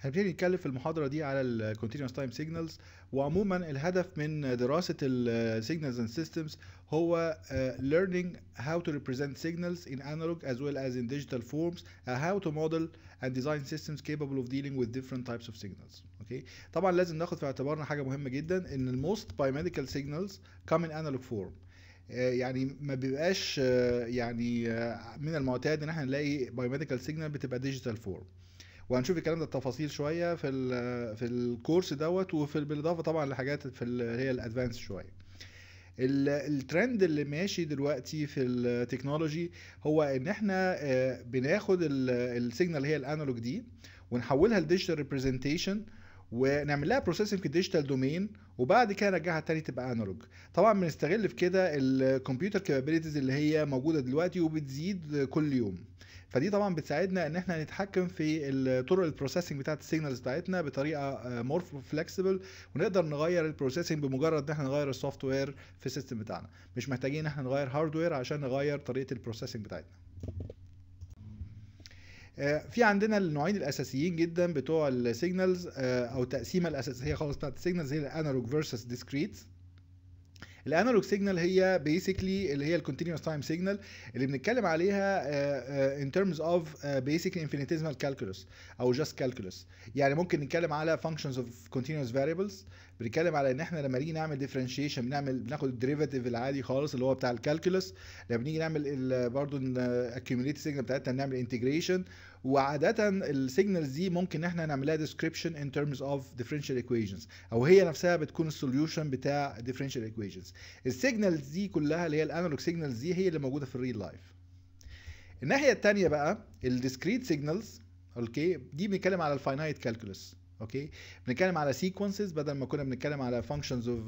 هنبتدي نتكلم في المحاضرة دي على الـ Continuous Time Signals وعموما الهدف من دراسة الـ Signals and Systems هو uh, learning how to represent signals in analog as well as in digital forms uh, how to model and design systems capable of dealing with different types of signals okay طبعا لازم ناخد في اعتبارنا حاجة مهمة جدا ان most biomedical signals come in analog form يعني ما بيبقاش يعني من المعتاد ان احنا نلاقي بايوميديكال سيجنال بتبقى ديجيتال فورم وهنشوف الكلام ده التفاصيل شويه في في الكورس دوت وفي بالاضافه طبعا لحاجات في اللي هي الادفانس شويه الترند اللي ماشي دلوقتي في التكنولوجي هو ان احنا آه، بناخد السيجنال اللي هي الانالوج دي ونحولها لديجيتال ريبريزنتيشن ونعمل لها بروسيسنج في الديجيتال دومين وبعد كده نرجعها تاني تبقى انالوج طبعا بنستغل في كده الكمبيوتر كابابيلتيز اللي هي موجوده دلوقتي وبتزيد كل يوم فدي طبعا بتساعدنا ان احنا نتحكم في طرق البروسيسنج بتاعت السيجنالز بتاعتنا بطريقه مور آه، فلكسبل ونقدر نغير البروسيسنج بمجرد ان احنا نغير السوفت وير في السيستم بتاعنا مش محتاجين ان احنا نغير هاردوير عشان نغير طريقه البروسيسنج بتاعتنا آه، في عندنا النوعين الاساسيين جدا بتوع السيجنالز آه، او التقسيمه الاساسيه خالص بتاعت السيجنالز هي الانالوج فيرسس ديسكريت الانالوج سيجنال هي بيسكلي اللي هي الكونتينوس تايم سيجنال اللي بنتكلم عليها ان ترمز اوف بيسكلي انفينيتيزمال كالكولس او جاست كالكولس يعني ممكن نتكلم على فانكشنز اوف كونتينوس فاريبلز بنتكلم على ان احنا لما نيجي نعمل ديفرنشيشن بنعمل بناخد الديريفاتيف العادي خالص اللي هو بتاع الكالكولس لما بنيجي نعمل برضه الاكيوميليتي سيجنال بتاعتنا بنعمل انتجريشن وعاده السيجنالز دي ممكن احنا نعملها ديسكريبشن ان ترمز اوف ديفرنشال ايكويشنز او هي نفسها بتكون السوليوشن بتاع ديفرنشال ايكويشنز السيجنالز دي كلها اللي هي الانالوج سيجنالز دي هي اللي موجوده في الريل لايف الناحيه الثانيه بقى الديسكريت سيجنالز اوكي دي بنتكلم على الفاينايت كالكولس اوكي بنتكلم على سيكونسز بدل ما كنا بنتكلم على فانكشنز اوف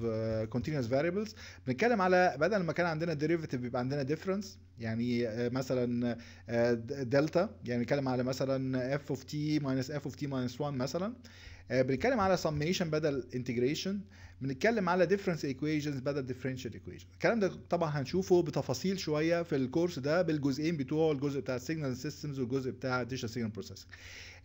كونتينوس فاريبلز بنتكلم على بدل ما كان عندنا ديريفيتيف بيبقى عندنا ديفرنس يعني uh, مثلا uh, دلتا يعني بنتكلم على مثلا اف اوف تي ماينس اف اوف تي ماينس 1 مثلا آه، بنتكلم على سميشن بدل انتجريشن بنتكلم على ديفرنس ايكويشنز بدل ديفرنشال ايكويشن الكلام ده طبعا هنشوفه بتفاصيل شويه في الكورس ده بالجزئين بتوعه الجزء بتاع السيجنال سيستمز والجزء بتاع digital سيجنال بروسيسنج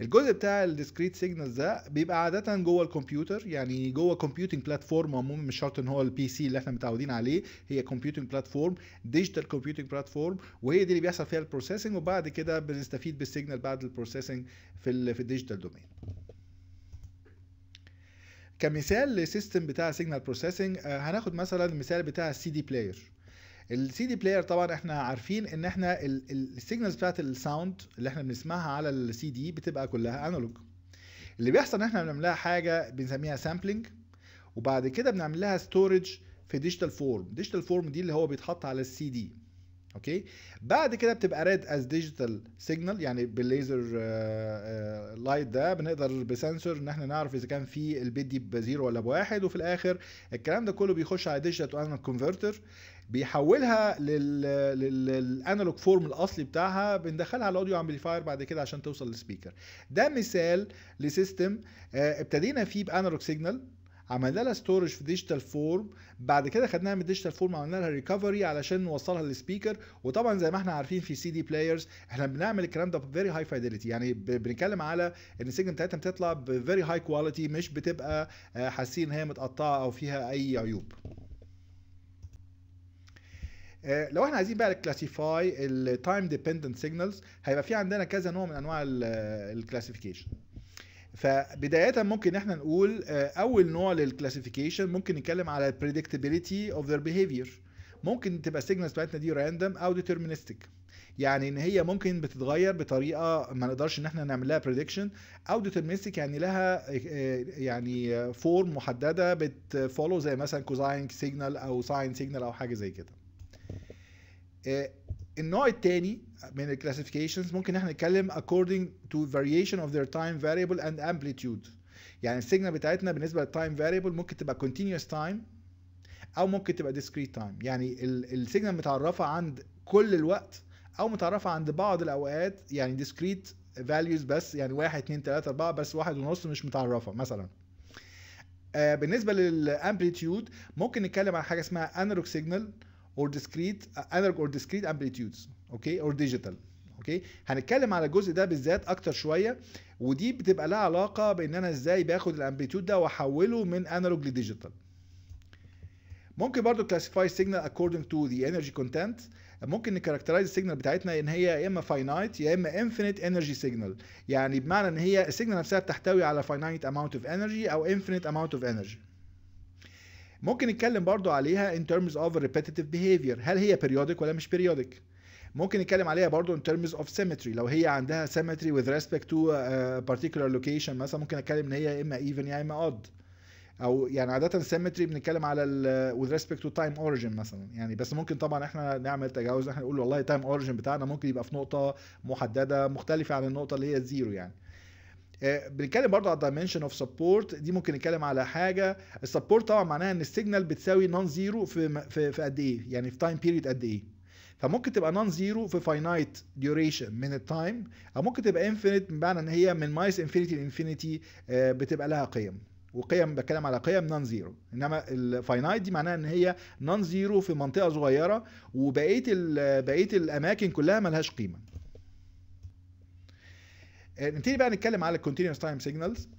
الجزء بتاع الديسكريت سيجنالز ده بيبقى عاده جوه الكمبيوتر يعني جوه كومبيوتنج بلاتفورم عموما مش شرط ان هو البي سي اللي احنا متعودين عليه هي كومبيوتنج بلاتفورم ديجيتال كومبيوتنج بلاتفورم وهي دي اللي بيحصل فيها البروسيسنج وبعد كده بنستفيد بالسيجنال بعد البروسيسنج في ال في الديجيتال دومين كمثال لسيستم بتاع سيجنال آه، بروسيسنج هناخد مثلا المثال بتاع السي دي بلاير السي دي بلاير طبعا احنا عارفين ان احنا السيجنالز بتاعت الساوند اللي احنا بنسمعها على السي دي بتبقى كلها انالوج اللي بيحصل ان احنا بنعمل حاجه بنسميها سامبلنج وبعد كده بنعمل لها ستورج في ديجيتال فورم ديجيتال فورم دي اللي هو بيتحط على السي دي اوكي بعد كده بتبقى ريد از ديجيتال سيجنال يعني بالليزر لايت آه، آه، ده بنقدر بسنسور ان احنا نعرف اذا كان في البيت دي بزيرو ولا بواحد وفي الاخر الكلام ده كله بيخش على ديجيتال تو انالوج كونفرتر بيحولها للانالوج فورم الاصلي بتاعها بندخلها على الاوديو امبليفاير بعد كده عشان توصل للسبيكر ده مثال لسيستم آه، ابتدينا فيه بانالوج سيجنال عملنا لها ستورج في ديجيتال فورم بعد كده خدناها من الديجيتال فورم عملنا لها ريكفري علشان نوصلها للسبيكر وطبعا زي ما احنا عارفين في سي دي بلايرز احنا بنعمل الكلام ده بفيري هاي فايدلتي يعني بنتكلم على ان السيجن بتاعتها بتطلع بفيري هاي كواليتي مش بتبقى آه، حاسين ان هي متقطعه او فيها اي عيوب آه، لو احنا عايزين بقى الكلاسيفاي التايم ديبندنت سيجنالز هيبقى في عندنا كذا نوع من انواع الكلاسيفيكيشن آه، فبدايه ممكن احنا نقول آه، اول نوع للكلاسيفيكيشن ممكن نتكلم على predictability of their behavior ممكن تبقى السيجنالز بتاعتنا دي راندوم او ديترمينستيك يعني ان هي ممكن بتتغير بطريقه ما نقدرش ان احنا نعمل لها بريدكشن او ديترمينستيك يعني لها آه، يعني فورم محدده بتفولو زي مثلا كوزاين سيجنال او ساين سيجنال او حاجه زي كده آه، النوع الثاني من الكلاسيفيكيشنز ممكن احنا نتكلم according to variation of their time variable and amplitude يعني السيجنال بتاعتنا بالنسبه للتايم فاريبل ممكن تبقى continuous time او ممكن تبقى discrete time يعني السيجنال متعرفه عند كل الوقت او متعرفه عند بعض الاوقات يعني discrete values بس يعني 1 2 3 4 بس واحد ونص مش متعرفه مثلا آه، بالنسبه للامبليتيود ممكن نتكلم عن حاجه اسمها انالوج سيجنال or discrete uh, analog or discrete amplitudes اوكي or digital اوكي هنتكلم على الجزء ده بالذات اكتر شويه ودي بتبقى لها علاقه بان انا ازاي باخد الامبليتيود ده واحوله من انالوج لديجيتال ممكن برضو classify signal according to the energy content ممكن نكاركترايز السيجنال بتاعتنا ان هي يا اما فاينايت يا اما انفينيت انرجي سيجنال يعني بمعنى ان هي السيجنال نفسها بتحتوي على فاينايت اماونت اوف انرجي او انفينيت اماونت اوف انرجي ممكن نتكلم برضو عليها in terms of repetitive behavior هل هي periodic ولا مش periodic ممكن نتكلم عليها برضو in terms of symmetry لو هي عندها symmetry with respect to a particular location مثلا ممكن اتكلم ان هي اما even يا اما odd او يعني عاده symmetry بنتكلم على with respect to time origin مثلا يعني بس ممكن طبعا احنا نعمل تجاوز احنا نقول والله time origin بتاعنا ممكن يبقى في نقطه محدده مختلفه عن النقطه اللي هي الزيرو يعني آه، بنتكلم برضه على الدايمنشن اوف سبورت دي ممكن نتكلم على حاجه السبورت طبعا معناها ان السيجنال بتساوي نون زيرو في في, في قد ايه يعني في تايم بيريد قد ايه فممكن تبقى نون زيرو في فاينايت ديوريشن من التايم او ممكن تبقى انفينيت بمعنى ان هي من مايس انفينيتي لانفينيتي بتبقى لها قيم وقيم بتكلم على قيم نون زيرو انما الفاينايت دي معناها ان هي نون زيرو في منطقه صغيره وبقيه بقيه الاماكن كلها ملهاش قيمه آه، نبتدي بقى نتكلم على الكونتينوس تايم سيجنالز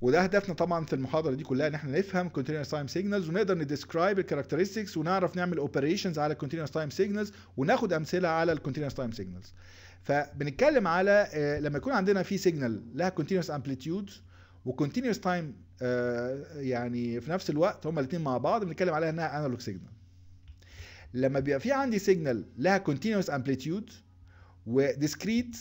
وده هدفنا طبعا في المحاضره دي كلها ان احنا نفهم كونتينوس تايم سيجنالز ونقدر نديسكرايب الكاركترستكس ونعرف نعمل اوبريشنز على الكونتينوس تايم سيجنالز وناخد امثله على الكونتينوس تايم سيجنالز فبنتكلم على آه، لما يكون عندنا في سيجنال لها كونتينوس امبليتيود وكونتينوس تايم يعني في نفس الوقت هما الاثنين مع بعض بنتكلم عليها انها انالوج سيجنال لما بيبقى في عندي سيجنال لها كونتينوس امبليتيود وديسكريت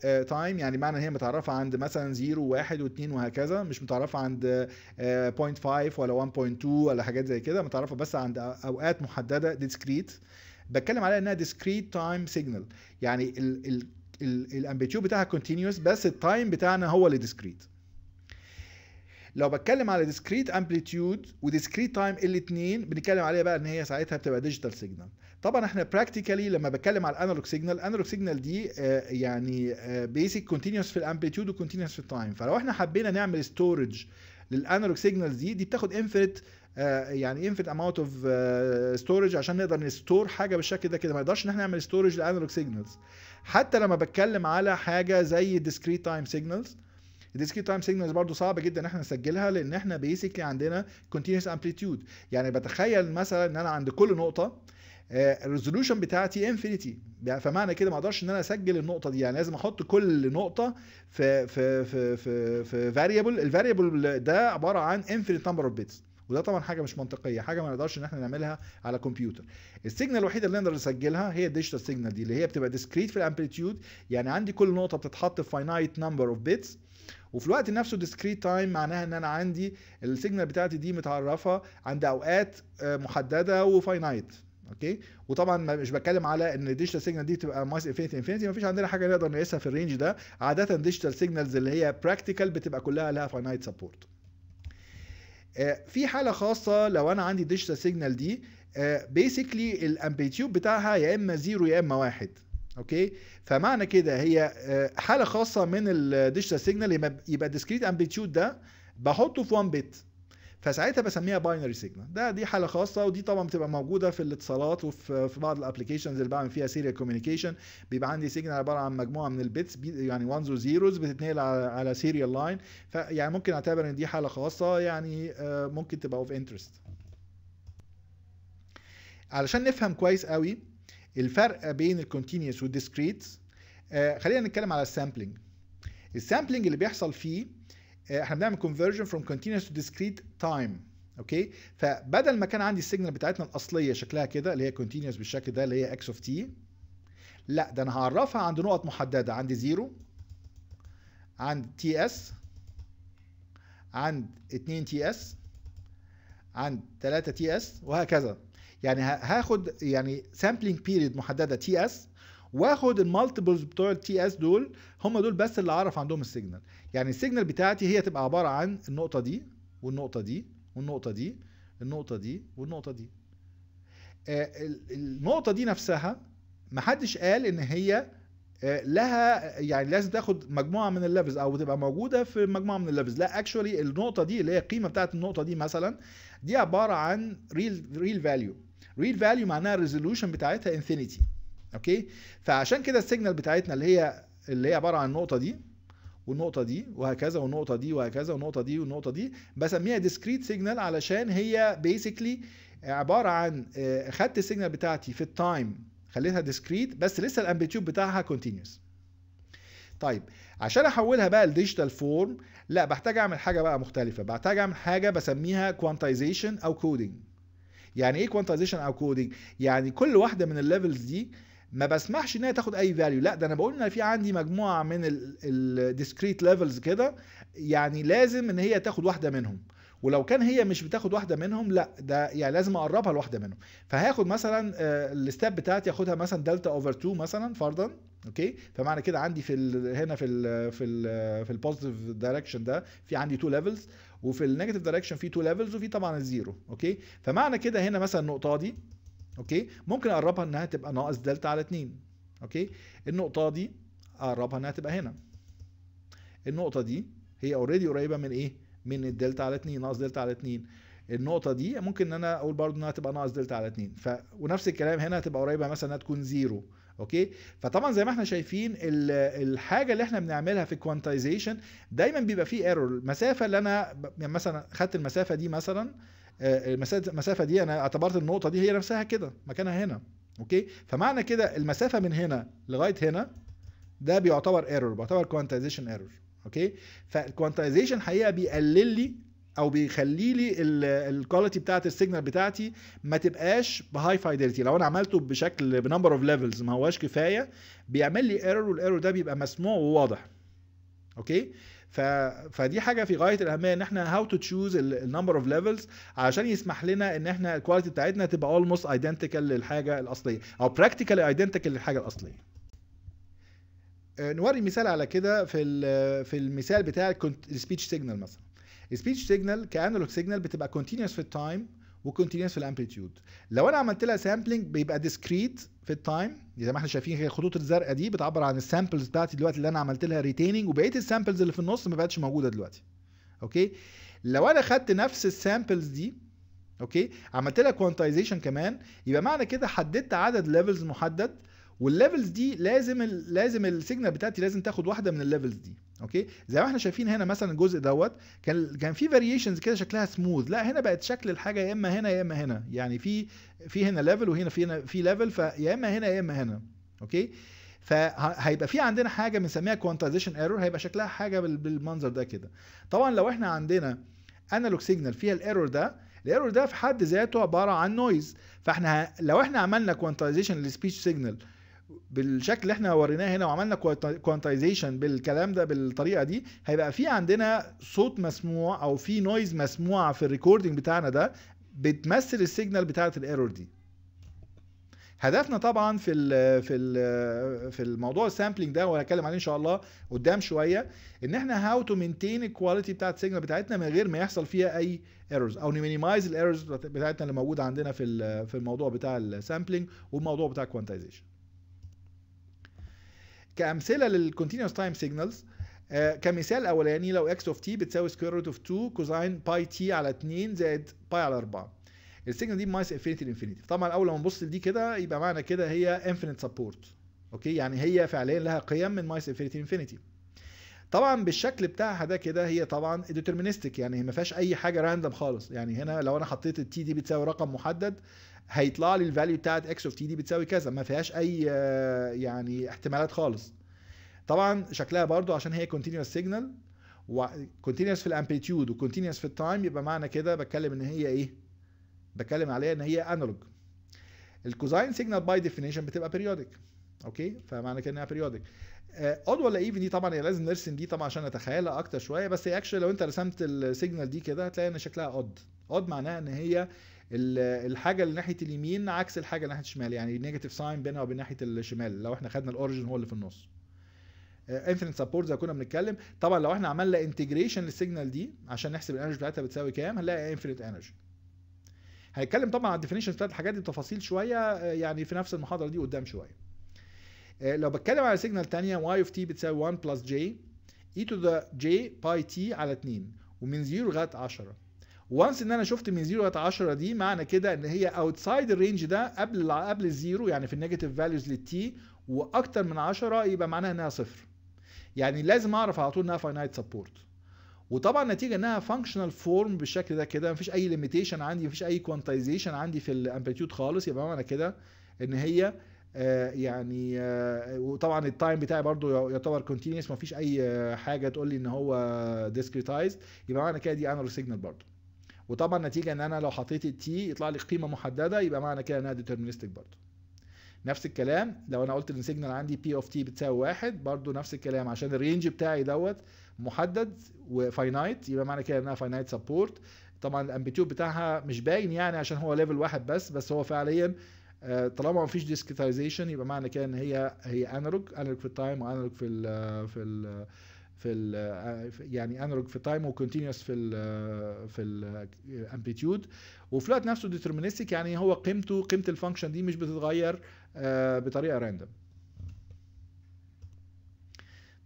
تايم آه، يعني معنى ان هي متعرفه عند مثلا 0 و1 و2 وهكذا مش متعرفه عند 0.5 آه، ولا 1.2 ولا حاجات زي كده متعرفه بس عند اوقات محدده ديسكريت بتكلم عليها انها ديسكريت تايم سيجنال يعني الامبليتيود بتاعها كونتينوس بس التايم بتاعنا هو اللي ديسكريت لو بتكلم على ديسكريت امبليتيود وديسكريت تايم الاثنين بنتكلم عليها بقى ان هي ساعتها بتبقى ديجيتال سيجنال طبعا احنا براكتيكالي لما بتكلم على الانالوج سيجنال الانالوج سيجنال دي آه، يعني بيسك آه، كونتينوس في الامبليتيود وكونتينوس في التايم فلو احنا حبينا نعمل ستورج للانالوج سيجنالز دي دي بتاخد انفينيت آه، يعني انفينيت اماونت اوف ستورج عشان نقدر نستور حاجه بالشكل ده كده ما نقدرش ان احنا نعمل ستورج للانالوج سيجنالز حتى لما بتكلم على حاجه زي ديسكريت تايم سيجنالز الديسكريت تايم سيجنالز برضه صعب جدا ان احنا نسجلها لان احنا بيسكلي عندنا كونتينوس امبليتيود يعني بتخيل مثلا ان انا عند كل نقطه الريزولوشن بتاعتي انفينيتي فمعنى كده ما اقدرش ان انا اسجل النقطه دي يعني لازم احط كل نقطه في في في في في فاريبل الفاريبل ده عباره عن انفينيت نمبر اوف بيتس وده طبعا حاجه مش منطقيه حاجه ما نقدرش ان احنا نعملها على كمبيوتر السيجنال الوحيده اللي نقدر نسجلها هي الديجيتال سيجنال دي اللي هي بتبقى ديسكريت في الامبليتيود يعني عندي كل نقطه بتتحط في فاينايت نمبر اوف بيتس وفي الوقت نفسه ديسكريت تايم معناها ان انا عندي السيجنال بتاعتي دي متعرفه عند اوقات آه، محدده وفاينايت اوكي وطبعا مش بتكلم على ان الديجيتال سيجنال دي بتبقى مايس انفينيتي انفينيتي مفيش عندنا حاجه نقدر نقيسها في الرينج ده عاده ديجيتال سيجنالز اللي هي براكتيكال بتبقى كلها لها فاينايت آه، سبورت في حاله خاصه لو انا عندي ديجيتال سيجنال دي بيسكلي آه، الامبليتيود بتاعها يا اما زيرو يا اما واحد اوكي فمعنى كده هي آه، حاله خاصه من الديجيتال سيجنال يبقى الديسكريت امبليتيود ده بحطه في 1 بت فساعتها بسميها باينري سيجنال ده دي حاله خاصه ودي طبعا بتبقى موجوده في الاتصالات وفي في بعض الابلكيشنز اللي بعمل فيها سيريال كوميونيكيشن بيبقى عندي سيجنال عباره عن مجموعه من البيتس يعني وانز وزيروز بتتنقل على, على سيريال لاين فيعني ممكن اعتبر ان دي حاله خاصه يعني آه، ممكن تبقى اوف انترست علشان نفهم كويس قوي الفرق بين الكونتينيوس والديسكريت آه، خلينا نتكلم على السامبلنج السامبلنج اللي بيحصل فيه آه، احنا بنعمل conversion from continuous to discrete time اوكي فبدل ما كان عندي السيجنال بتاعتنا الاصليه شكلها كده اللي هي continuous بالشكل ده اللي هي x of t لا ده انا هعرفها عند نقط محدده عند زيرو عند تي اس عند 2 تي اس عند 3 تي اس وهكذا يعني هاخد يعني سامبلينج بيريد محدده تي اس واخد المالتيبلز بتوع التي اس دول هم دول بس اللي اعرف عندهم السيجنال يعني السيجنال بتاعتي هي تبقى عباره عن النقطه دي والنقطه دي والنقطه دي النقطه دي والنقطه دي آه، النقطه دي نفسها محدش قال ان هي آه، لها يعني لازم تاخد مجموعه من الليفلز او تبقى موجوده في مجموعه من الليفلز لا اكشولي النقطه دي اللي هي القيمه بتاعت النقطه دي مثلا دي عباره عن ريل ريل فاليو ريل فاليو معناها الريزولوشن بتاعتها انفينيتي اوكي فعشان كده السيجنال بتاعتنا اللي هي اللي هي عباره عن النقطه دي والنقطه دي وهكذا والنقطه دي وهكذا والنقطه دي والنقطه دي بسميها ديسكريت سيجنال علشان هي بيسكلي عباره عن آه، خدت السيجنال بتاعتي في التايم خليتها ديسكريت بس لسه الامبليتيود بتاعها كونتينيوس طيب عشان احولها بقى لديجيتال فورم لا بحتاج اعمل حاجه بقى مختلفه بحتاج اعمل حاجه بسميها كوانتايزيشن او كودينج يعني ايه كوانتايزيشن او كودينج يعني كل واحده من الليفلز دي ما بسمحش ان هي تاخد اي فاليو لا ده انا بقول ان في عندي مجموعه من الديسكريت ليفلز كده يعني لازم ان هي تاخد واحده منهم ولو كان هي مش بتاخد واحده منهم لا ده يعني لازم اقربها لواحده منهم فهاخد مثلا آه، الستاب بتاعتي اخدها مثلا دلتا اوفر 2 مثلا فرضا اوكي فمعنى كده عندي في هنا في الـ في الـ في البوزيتيف دايركشن ده في عندي تو ليفلز وفي النيجاتيف دايركشن في تو ليفلز وفي طبعا الزيرو اوكي فمعنى كده هنا مثلا النقطه دي اوكي ممكن اقربها انها تبقى ناقص دلتا على 2 اوكي النقطه دي اقربها انها تبقى هنا النقطه دي هي اوريدي قريبه من ايه من الدلتا على 2 ناقص دلتا على 2 النقطة دي ممكن ان انا اقول برضو انها تبقى ناقص دلتا على 2 ف... ونفس الكلام هنا هتبقى قريبة مثلا انها تكون زيرو اوكي فطبعا زي ما احنا شايفين الحاجة اللي احنا بنعملها في الكوانتايزيشن دايما بيبقى فيه ايرور المسافة اللي انا يعني مثلا خدت المسافة دي مثلا آه، المسافه دي انا اعتبرت النقطه دي هي نفسها كده مكانها هنا اوكي فمعنى كده المسافه من هنا لغايه هنا ده بيعتبر ايرور بيعتبر كوانتايزيشن ايرور اوكي فالكوانتايزيشن حقيقه بيقلل لي او بيخلي لي الكواليتي بتاعه السيجنال بتاعتي ما تبقاش بهاي فايدلتي لو انا عملته بشكل بنمبر اوف ليفلز ما هواش كفايه بيعمل لي ايرور والايرور ده بيبقى مسموع وواضح اوكي ف... فدي حاجه في غايه الاهميه ان احنا هاو تو تشوز النمبر اوف ليفلز علشان يسمح لنا ان احنا الكواليتي بتاعتنا تبقى اولموست ايدنتيكال للحاجه الاصليه او براكتيكال ايدنتيكال للحاجه الاصليه آه، نوري مثال على كده في في المثال بتاع السبيتش سيجنال مثلا السبيتش سيجنال كانالوج سيجنال بتبقى كونتينوس في التايم وكونتينوس في الامبليتيود لو انا عملت لها سامبلنج بيبقى ديسكريت في التايم زي ما احنا شايفين هي الخطوط الزرقاء دي بتعبر عن السامبلز بتاعتي دلوقتي اللي انا عملت لها ريتيننج وبقيه السامبلز اللي في النص ما بقتش موجوده دلوقتي اوكي لو انا خدت نفس السامبلز دي اوكي عملت لها كوانتايزيشن كمان يبقى معنى كده حددت عدد ليفلز محدد والليفلز دي لازم الـ لازم السيجنال بتاعتي لازم تاخد واحده من الليفلز دي اوكي زي ما احنا شايفين هنا مثلا الجزء دوت كان كان في فاريشنز كده شكلها سموث لا هنا بقت شكل الحاجه يا اما هنا يا اما هنا يعني في في هنا ليفل وهنا في هنا في ليفل فيا اما هنا يا اما هنا اوكي فهيبقى في عندنا حاجه بنسميها كوانتايزيشن ايرور هيبقى شكلها حاجه بالمنظر ده كده طبعا لو احنا عندنا انالوج سيجنال فيها الايرور ده الايرور ده في حد ذاته عباره عن نويز فاحنا لو احنا عملنا كوانتايزيشن للسبيتش سيجنال بالشكل اللي احنا وريناه هنا وعملنا كوانتايزيشن بالكلام ده بالطريقه دي هيبقى في عندنا صوت مسموع او في نويز مسموعه في الريكوردنج بتاعنا ده بتمثل السيجنال بتاعه الايرور دي هدفنا طبعا في الـ في الـ في الموضوع السامبلنج ده وهنتكلم عليه ان شاء الله قدام شويه ان احنا هاو تو مينتين الكواليتي بتاعت السيجنال بتاعتنا من غير ما يحصل فيها اي ايرورز او نمينيمايز الايرورز بتاعتنا اللي موجوده عندنا في في الموضوع بتاع السامبلنج والموضوع بتاع الكوانتايزيشن كامثله للكونتينوس تايم سيجنالز كمثال اولاني لو اكس اوف تي بتساوي سكوير روت اوف 2 كوزاين باي تي على 2 زائد باي على 4 السيجنال دي ماينس انفينيتي لانفينيتي طبعا اول ما نبص لدي كده يبقى معنى كده هي انفينيت سبورت اوكي يعني هي فعليا لها قيم من ماينس انفينيتي لانفينيتي طبعا بالشكل بتاعها ده كده هي طبعا ديترمينستيك يعني ما فيهاش اي حاجه راندم خالص يعني هنا لو انا حطيت التي دي بتساوي رقم محدد هيطلع لي الفاليو بتاعت اكس اوف تي دي بتساوي كذا ما فيهاش اي آه، يعني احتمالات خالص طبعا شكلها برضو عشان هي كونتينوس سيجنال وكونتينوس في الامبليتيود وكونتينوس في التايم يبقى معنى كده بتكلم ان هي ايه بتكلم عليها ان هي انالوج الكوزاين سيجنال باي ديفينيشن بتبقى بيريودك اوكي فمعنى كده انها بيريودك اود آه، ولا ايفن دي طبعا هي لازم نرسم دي طبعا عشان نتخيلها اكتر شويه بس هي اكشلي لو انت رسمت السيجنال دي كده هتلاقي ان شكلها اود اود معناها ان هي الحاجه اللي ناحيه اليمين عكس الحاجه اللي ناحيه الشمال يعني نيجاتيف ساين بينها وبين ناحيه الشمال لو احنا خدنا الاوريجن هو اللي في النص انفينيت آه، سبورت زي كنا بنتكلم طبعا لو احنا عملنا انتجريشن للسيجنال دي عشان نحسب الانرجي بتاعتها بتساوي كام هنلاقي انفينيت انرجي هنتكلم طبعا على الديفينيشن بتاعت الحاجات دي بتفاصيل شويه آه، يعني في نفس المحاضره دي قدام شويه آه، لو بتكلم على سيجنال ثانيه واي اوف تي بتساوي 1 بلس جي اي تو ذا جي باي تي على 2 ومن 0 لغايه 10 وانس ان انا شفت من 0 ل 10 دي معنى كده ان هي اوتسايد الرينج ده قبل قبل الزيرو يعني في النيجاتيف فاليوز للتي واكتر من 10 يبقى معناها انها صفر يعني لازم اعرف على طول انها فاينايت سبورت وطبعا نتيجه انها فانكشنال فورم بالشكل ده كده مفيش اي ليميتيشن عندي مفيش اي كوانتايزيشن عندي في الامبليتيود خالص يبقى معنى كده ان هي آه، يعني آه، وطبعا التايم بتاعي برضو يعتبر كونتينوس مفيش اي حاجه تقول لي ان هو ديسكريتايزد يبقى معنى كده دي انالوج سيجنال برضو وطبعا نتيجه ان انا لو حطيت التي يطلع لي قيمه محدده يبقى معنى كده انها ديترمينستك برضه نفس الكلام لو انا قلت ان سيجنال عندي بي اوف تي بتساوي واحد برضو نفس الكلام عشان الرينج بتاعي دوت محدد وفاينايت يبقى معنى كده انها فاينايت سبورت طبعا الامبيتيود بتاعها مش باين يعني عشان هو ليفل واحد بس بس هو فعليا آه، طالما ما فيش ديسكتايزيشن يبقى معنى كده ان هي هي انالوج انالوج في التايم وانالوج في الـ آه، في الـ آه، في ال آه، يعني انالوج في تايم وكونتينوس في الـ آه، في الامبليتيود آه، وفي الوقت نفسه ديترمينستيك يعني هو قيمته قيمه الفانكشن دي مش بتتغير بطريقه راندوم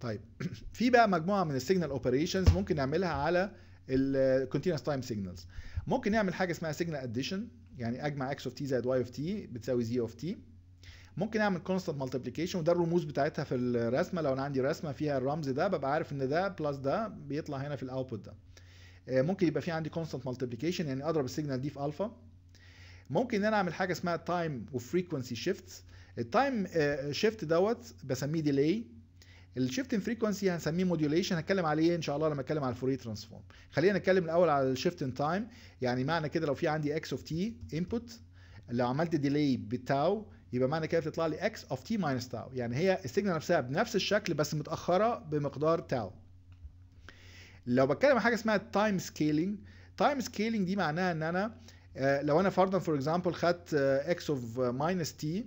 طيب في بقى مجموعه من السيجنال اوبريشنز ممكن نعملها على الكونتينوس تايم سيجنالز ممكن نعمل حاجه اسمها سيجنال اديشن يعني اجمع اكس اوف تي زائد واي اوف تي بتساوي زي اوف تي ممكن اعمل كونستنت مالتيبليكيشن وده الرموز بتاعتها في الرسمه لو انا عندي رسمه فيها الرمز ده ببقى عارف ان ده بلس ده بيطلع هنا في الاوتبوت ده آه، ممكن يبقى في عندي كونستنت مالتيبليكيشن يعني اضرب السيجنال دي في الفا ممكن ان انا اعمل حاجه اسمها تايم وفريكونسي شيفت التايم شيفت دوت بسميه ديلي الشيفت ان فريكونسي هنسميه موديوليشن هتكلم عليه إيه؟ ان شاء الله لما اتكلم على الفوري ترانسفورم خلينا نتكلم الاول على الشيفت ان تايم يعني معنى كده لو في عندي اكس اوف تي انبوت لو عملت ديلي بتاو يبقى معنى كده بتطلع لي اكس اوف تي ماينس تاو يعني هي السيجنال نفسها بنفس الشكل بس متاخره بمقدار تاو لو بتكلم عن حاجه اسمها تايم سكيلينج تايم سكيلينج دي معناها ان انا آه، لو انا فرضا فور اكزامبل خدت اكس اوف ماينس تي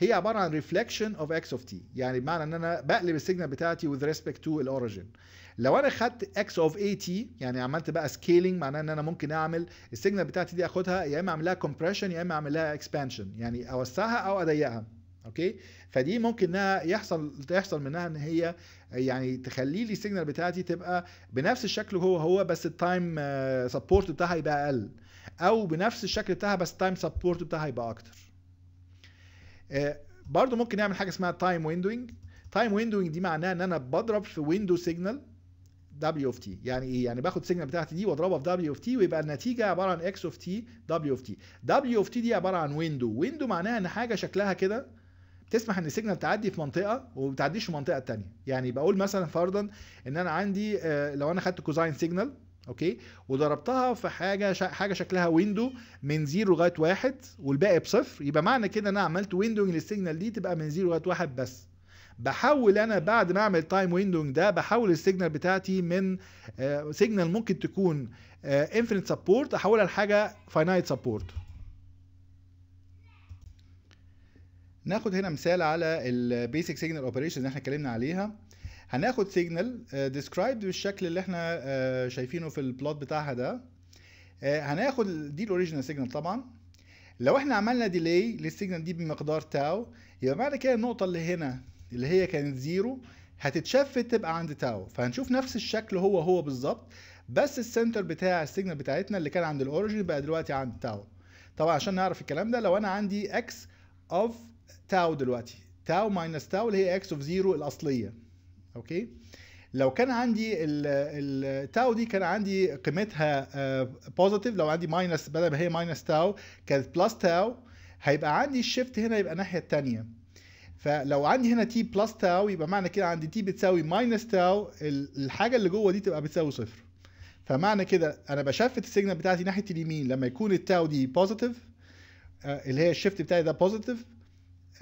هي عباره عن ريفلكشن اوف اكس اوف تي يعني بمعنى ان انا بقلب السيجنال بتاعتي وذ ريسبكت تو الاوريجن لو انا خدت اكس اوف اي تي يعني عملت بقى سكيلينج معناه ان انا ممكن اعمل السيجنال بتاعتي دي اخدها يا اما اعملها كومبريشن يا اما اعملها اكسبانشن يعني اوسعها او اضيقها اوكي فدي ممكن انها يحصل تحصل منها ان هي يعني تخلي لي السيجنال بتاعتي تبقى بنفس الشكل هو هو بس التايم آه، سبورت بتاعها يبقى اقل او بنفس الشكل بتاعها بس التايم سبورت بتاعها يبقى اكتر آه، برضو ممكن نعمل حاجه اسمها تايم ويندوينج تايم ويندوينج دي معناها ان انا بضرب في ويندو سيجنال دبليو اوف تي يعني ايه يعني باخد السيجنال بتاعتي دي واضربها في دبليو اوف تي ويبقى النتيجه عباره عن اكس اوف تي دبليو اوف تي دبليو اوف تي دي عباره عن ويندو ويندو معناها ان حاجه شكلها كده تسمح ان السيجنال تعدي في منطقه وما بتعديش في منطقه الثانيه يعني بقول مثلا فرضا ان انا عندي آه، لو انا خدت كوزاين سيجنال اوكي وضربتها في حاجه شا... حاجه شكلها ويندو من زيرو لغايه واحد والباقي بصفر يبقى معنى كده ان انا عملت ويندوينج للسيجنال دي تبقى من زيرو لغايه واحد بس بحول انا بعد ما اعمل تايم ويندوينج ده بحول السيجنال بتاعتي من سيجنال آه، ممكن تكون انفينيت آه، سبورت احولها لحاجه فاينايت سبورت ناخد هنا مثال على البيسك سيجنال اوبريشن اللي احنا اتكلمنا عليها هناخد سيجنال آه، ديسكرايبد بالشكل اللي احنا شايفينه في البلوت بتاعها ده هناخد دي الاوريجينال سيجنال طبعا لو احنا عملنا ديلي للسيجنال دي بمقدار تاو يبقى معنى كده النقطه اللي هنا اللي هي كانت زيرو هتتشفت تبقى عند تاو فهنشوف نفس الشكل هو هو بالظبط بس السنتر بتاع السيجنال بتاعتنا اللي كان عند الاوريجن بقى دلوقتي عند تاو طبعا عشان نعرف الكلام ده لو انا عندي اكس اوف تاو دلوقتي تاو ماينس تاو اللي هي اكس اوف زيرو الاصليه اوكي لو كان عندي التاو دي كان عندي قيمتها بوزيتيف آه، لو عندي ماينس بدل ما هي ماينس تاو كانت بلس تاو هيبقى عندي الشيفت هنا يبقى الناحيه الثانيه فلو عندي هنا تي بلس تاو يبقى معنى كده عندي تي بتساوي ماينس تاو الحاجه اللي جوه دي تبقى بتساوي صفر فمعنى كده انا بشفت السيجنال بتاعتي ناحيه اليمين لما يكون التاو دي بوزيتيف آه، اللي هي الشيفت بتاعي ده آه، بوزيتيف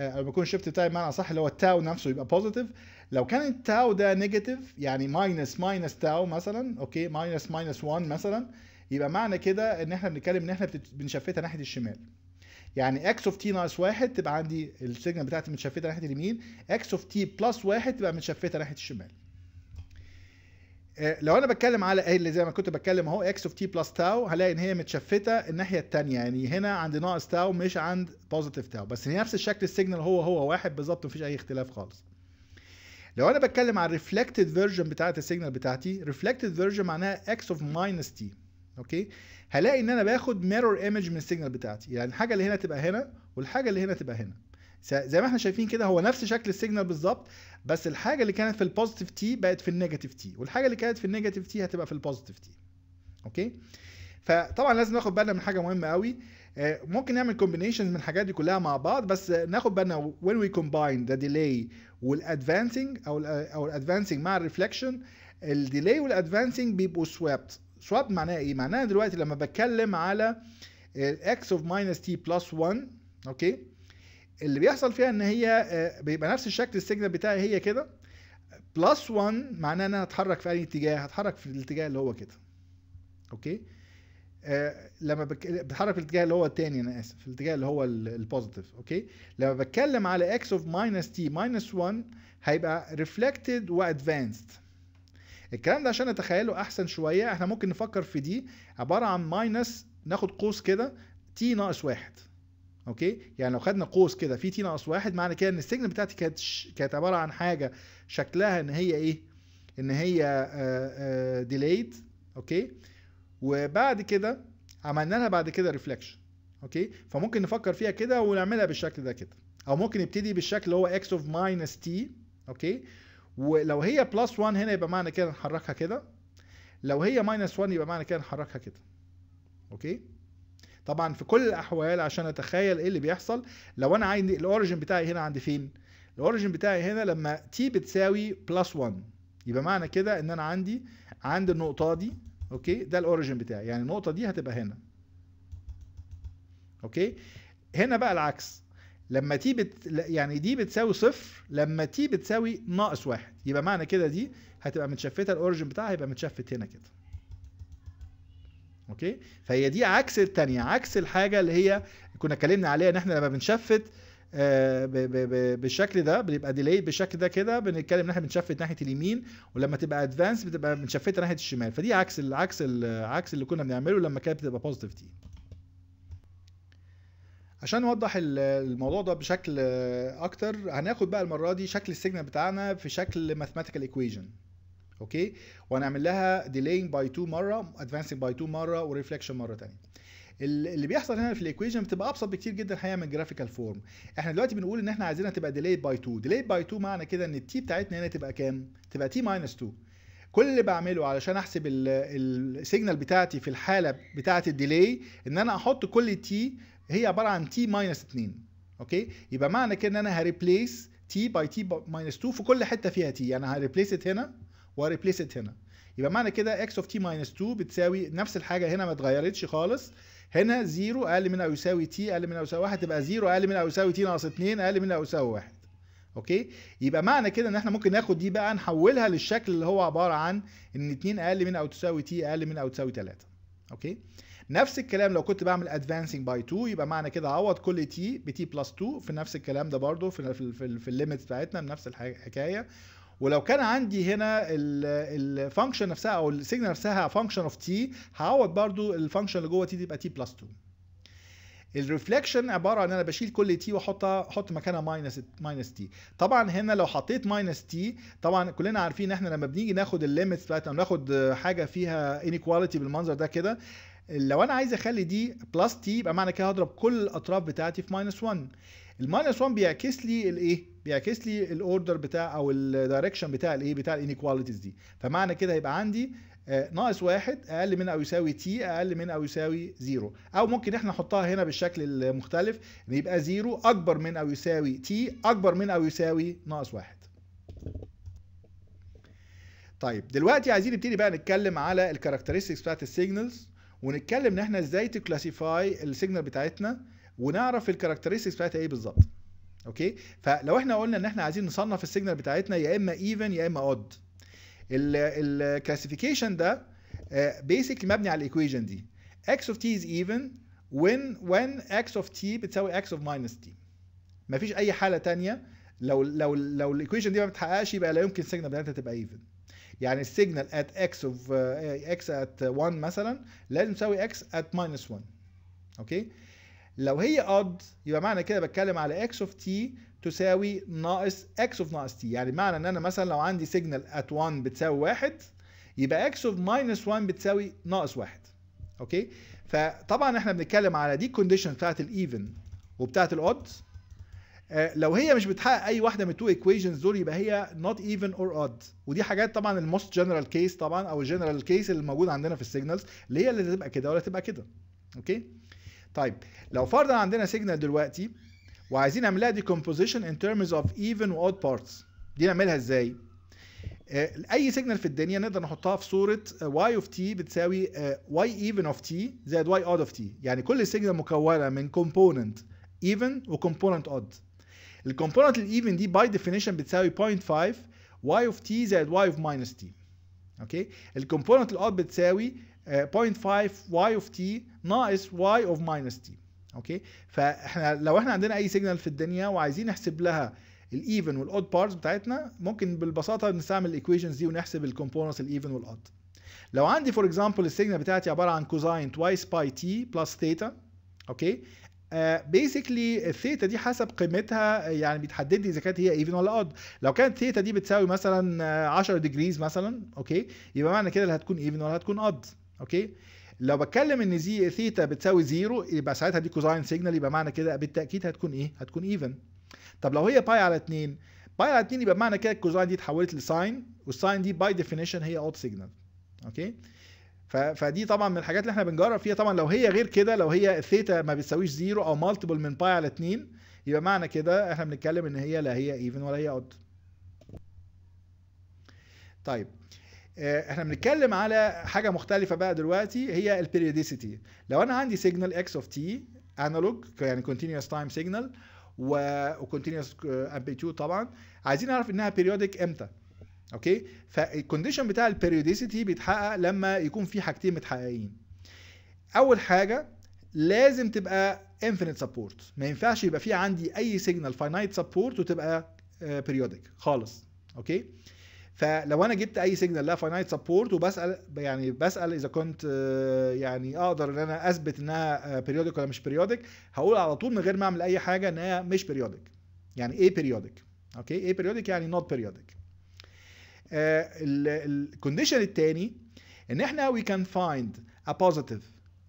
لما يكون الشيفت بتاعي بمعنى صح اللي هو التاو نفسه يبقى بوزيتيف لو كان التاو ده نيجاتيف يعني ماينس ماينس تاو مثلا اوكي ماينس ماينس 1 مثلا يبقى معنى كده ان احنا بنتكلم ان احنا بنشفتها ناحيه الشمال يعني اكس اوف تي ناقص واحد تبقى عندي السيجنال بتاعتي متشفته ناحيه اليمين اكس اوف تي بلس واحد تبقى متشفته ناحيه الشمال آه، لو انا بتكلم على اللي زي ما كنت بتكلم اهو اكس اوف تي بلس تاو هلاقي ان هي متشفته الناحيه الثانيه يعني هنا عند ناقص تاو مش عند بوزيتيف تاو بس هي نفس الشكل السيجنال هو هو واحد بالظبط مفيش اي اختلاف خالص لو انا بتكلم على الريفلكتد فيرجن بتاعت السيجنال بتاعتي ريفلكتد فيرجن معناها اكس اوف ماينس تي اوكي هلاقي ان انا باخد ميرور ايمج من السيجنال بتاعتي يعني الحاجه اللي هنا تبقى هنا والحاجه اللي هنا تبقى هنا زي ما احنا شايفين كده هو نفس شكل السيجنال بالظبط بس الحاجه اللي كانت في البوزيتيف تي بقت في النيجاتيف تي والحاجه اللي كانت في النيجاتيف تي هتبقى في البوزيتيف تي اوكي فطبعا لازم ناخد بالنا من حاجه مهمه قوي آه، ممكن نعمل كومبينيشنز من الحاجات دي كلها مع بعض بس ناخد بالنا when we combine the delay والادفانسنج او او الادفانسنج مع الريفلكشن الديلي والادفانسنج بيبقوا سوابت سواب معناها ايه معناها دلوقتي لما بتكلم على x اوف ماينس تي بلس 1 اوكي اللي بيحصل فيها ان هي آه، بيبقى نفس الشكل السيجنال بتاعي هي كده بلس 1 معناه ان انا هتحرك في اي اتجاه هتحرك في الاتجاه اللي هو كده اوكي آه، لما بتحرك في الاتجاه اللي هو الثاني انا اسف في الاتجاه اللي هو البوزيتيف اوكي لما بتكلم على اكس اوف ماينس تي ماينس 1 هيبقى ريفلكتد وادفانسد الكلام ده عشان نتخيله احسن شويه احنا ممكن نفكر في دي عباره عن ماينس ناخد قوس كده تي ناقص واحد اوكي يعني لو خدنا قوس كده في تي ناقص واحد معنى كده ان السيجنال بتاعتي كانت كانت عباره عن حاجه شكلها ان هي ايه ان هي ديليت آه، آه، اوكي وبعد كده عملنا لها بعد كده ريفلكشن اوكي فممكن نفكر فيها كده ونعملها بالشكل ده كده او ممكن نبتدي بالشكل اللي هو اكس اوف ماينس تي اوكي ولو هي بلس 1 هنا يبقى معنى كده نحركها كده لو هي ماينس 1 يبقى معنى كده نحركها كده اوكي طبعا في كل الاحوال عشان اتخيل ايه اللي بيحصل لو انا عندي الاوريجن بتاعي هنا عند فين الاوريجن بتاعي هنا لما تي بتساوي بلس 1 يبقى معنى كده ان انا عندي عند النقطه دي اوكي ده الاوريجن بتاعي يعني النقطه دي هتبقى هنا اوكي هنا بقى العكس لما تي بت... يعني دي بتساوي صفر لما تي بتساوي ناقص واحد يبقى معنى كده دي هتبقى متشفته الاوريجن بتاعها هيبقى متشفت هنا كده اوكي فهي دي عكس الثانيه عكس الحاجه اللي هي كنا اتكلمنا عليها ان احنا لما بنشفت آه، بالشكل ده بيبقى ديلي بالشكل ده كده بنتكلم ان احنا بنشفت ناحيه اليمين ولما تبقى ادفانس بتبقى بنشفتها ناحيه الشمال فدي عكس العكس العكس اللي كنا بنعمله لما كانت بتبقى بوزيتيف تي عشان نوضح الموضوع ده بشكل اكتر هناخد بقى المره دي شكل السيجنال بتاعنا في شكل ماثيماتيكال ايكويشن اوكي وهنعمل لها ديلينج باي 2 مره ادفانسنج باي 2 مره وريفليكشن مره ثانيه اللي بيحصل هنا في الايكويشن بتبقى ابسط بكتير جدا الحقيقه من جرافيكال فورم احنا دلوقتي بنقول ان احنا عايزينها تبقى ديلي باي 2 ديلي باي 2 معنى كده ان التي بتاعتنا هنا تبقى كام تبقى تي ماينس 2 كل اللي بعمله علشان احسب السيجنال بتاعتي في الحاله بتاعه الديلي ان انا احط كل تي هي عباره عن تي ماينس 2 اوكي يبقى معنى كده ان انا هريبليس تي باي تي ماينس 2 في كل حته فيها تي يعني هريبليس هنا وهريبليس هنا يبقى معنى كده اكس اوف تي ماينس 2 بتساوي نفس الحاجه هنا ما اتغيرتش خالص هنا 0 اقل من او يساوي تي اقل من او يساوي 1 تبقى 0 اقل من او يساوي تي ناقص 2 اقل من او يساوي 1 اوكي يبقى معنى كده ان احنا ممكن ناخد دي بقى نحولها للشكل اللي هو عباره عن ان 2 اقل من او تساوي تي اقل من او تساوي 3 اوكي نفس الكلام لو كنت بعمل ادفانسنج باي 2 يبقى معنى كده عوض كل تي بتي بلس 2 في نفس الكلام ده برده في في, في, في الليميتس بتاعتنا بنفس الحكايه ولو كان عندي هنا الفانكشن نفسها او السيجنال نفسها فانكشن اوف تي هعوض برضو الفانكشن اللي جوه تي تبقى تي بلس 2 الريفلكشن عباره عن انا بشيل كل تي واحطها احط مكانها ماينس ماينس تي طبعا هنا لو حطيت ماينس تي طبعا كلنا عارفين احنا لما بنيجي ناخد الليميتس بتاعتنا ناخد حاجه فيها انيكواليتي بالمنظر ده كده لو انا عايز اخلي دي بلس تي يبقى معنى كده هضرب كل الاطراف بتاعتي في ماينس 1 الماينس 1 بيعكس لي الايه بيعكس لي الاوردر بتاع او الدايركشن بتاع الايه بتاع الانيكواليتيز دي فمعنى كده هيبقى عندي آه، ناقص واحد اقل من او يساوي تي اقل من او يساوي زيرو او ممكن احنا نحطها هنا بالشكل المختلف يبقى زيرو اكبر من او يساوي تي اكبر من او يساوي ناقص واحد طيب دلوقتي عايزين نبتدي بقى نتكلم على الكاركترستكس بتاعت السيجنالز ونتكلم ان احنا ازاي تكلاسيفاي السيجنال بتاعتنا ونعرف الكاركترستكس بتاعتها ايه بالظبط اوكي فلو احنا قلنا ان احنا عايزين نصنف السيجنال بتاعتنا يا اما ايفن يا اما اود الكلاسيفيكيشن ده بيسكلي آه، مبني على الايكويشن دي x of t is even when when x of t بتساوي x of minus t مفيش اي حاله تانية لو لو لو الايكويشن دي ما بتحققش يبقى لا يمكن السيجنال بتاعتها تبقى ايفن يعني السيجنال ات اكس اوف اكس ات 1 مثلا لازم تساوي اكس ات ماينس 1 اوكي لو هي اد يبقى معنى كده بتكلم على اكس اوف تي تساوي ناقص اكس اوف ناقص تي يعني معنى ان انا مثلا لو عندي سيجنال ات 1 بتساوي 1 يبقى اكس اوف ماينس 1 بتساوي ناقص 1 اوكي فطبعا احنا بنتكلم على دي كونديشن بتاعت الايفن وبتاعت الاود آه، لو هي مش بتحقق اي واحده من التو ايكويشنز دول يبقى هي نوت ايفن اور اد ودي حاجات طبعا الموست جنرال كيس طبعا او الجنرال كيس اللي موجود عندنا في السيجنالز اللي هي اللي تبقى كده ولا تبقى كده اوكي طيب لو فرضا عندنا سيجنال دلوقتي وعايزين نعملها ديكومبوزيشن ان تيرمز اوف ايفن اد بارتس دي نعملها ازاي آه، اي سيجنال في الدنيا نقدر نحطها في صوره y of t بتساوي آه، y even of t زائد y odd of t يعني كل سيجنال مكونه من كومبوننت even وكومبوننت odd الكومبوننت الايفن دي باي ديفينيشن بتساوي 0.5 y of t زائد y of minus t اوكي الكومبوننت الاوت بتساوي 0.5 آه، y of t ناقص y of minus t اوكي فاحنا لو احنا عندنا اي سيجنال في الدنيا وعايزين نحسب لها الايفن والاود بارتس بتاعتنا ممكن بالبساطه نستعمل الايكويشنز دي ونحسب الكومبوننتس الايفن والاود لو عندي فور اكزامبل السيجنال بتاعتي عباره عن كوزاين توايس باي تي بلس ثيتا اوكي بيسكلي آه، الثيتا دي حسب قيمتها يعني بيتحدد لي اذا كانت هي ايفن ولا اود لو كانت الثيتا دي بتساوي مثلا 10 آه، ديجريز مثلا اوكي يبقى معنى كده اللي هتكون ايفن ولا هتكون اود اوكي لو بتكلم ان زي ثيتا بتساوي زيرو يبقى ساعتها دي كوزاين سيجنال يبقى معنى كده بالتاكيد هتكون ايه هتكون ايفن طب لو هي باي على 2 باي على 2 يبقى معنى كده الكوزاين دي اتحولت لساين والساين دي باي ديفينيشن هي اود سيجنال اوكي فدي طبعا من الحاجات اللي احنا بنجرب فيها طبعا لو هي غير كده لو هي الثيتا ما بتساويش زيرو او مالتيبل من باي على 2 يبقى معنى كده احنا بنتكلم ان هي لا هي ايفن ولا هي اود طيب آه، احنا بنتكلم على حاجه مختلفه بقى دلوقتي هي البيريوديسيتي لو انا عندي سيجنال اكس اوف تي انالوج يعني كونتينوس تايم سيجنال وكونتينوس امبليتيود طبعا عايزين نعرف انها بيريودك امتى اوكي فالكونديشن بتاع البيريوديسيتي بيتحقق لما يكون في حاجتين متحققين اول حاجه لازم تبقى انفينيت سبورت ما ينفعش يبقى في عندي اي سيجنال فاينايت سبورت وتبقى بيريودك آه، خالص اوكي فلو انا جبت اي سيجنال لا فاينايت سبورت وبسال يعني بسال اذا كنت آه، يعني اقدر ان انا اثبت انها بيريودك آه، ولا مش بيريودك هقول على طول من غير ما اعمل اي حاجه انها مش بيريودك يعني ايه بيريودك اوكي ايه بيريودك يعني نوت بيريودك الكونديشن آه، الثاني ان احنا we can find a positive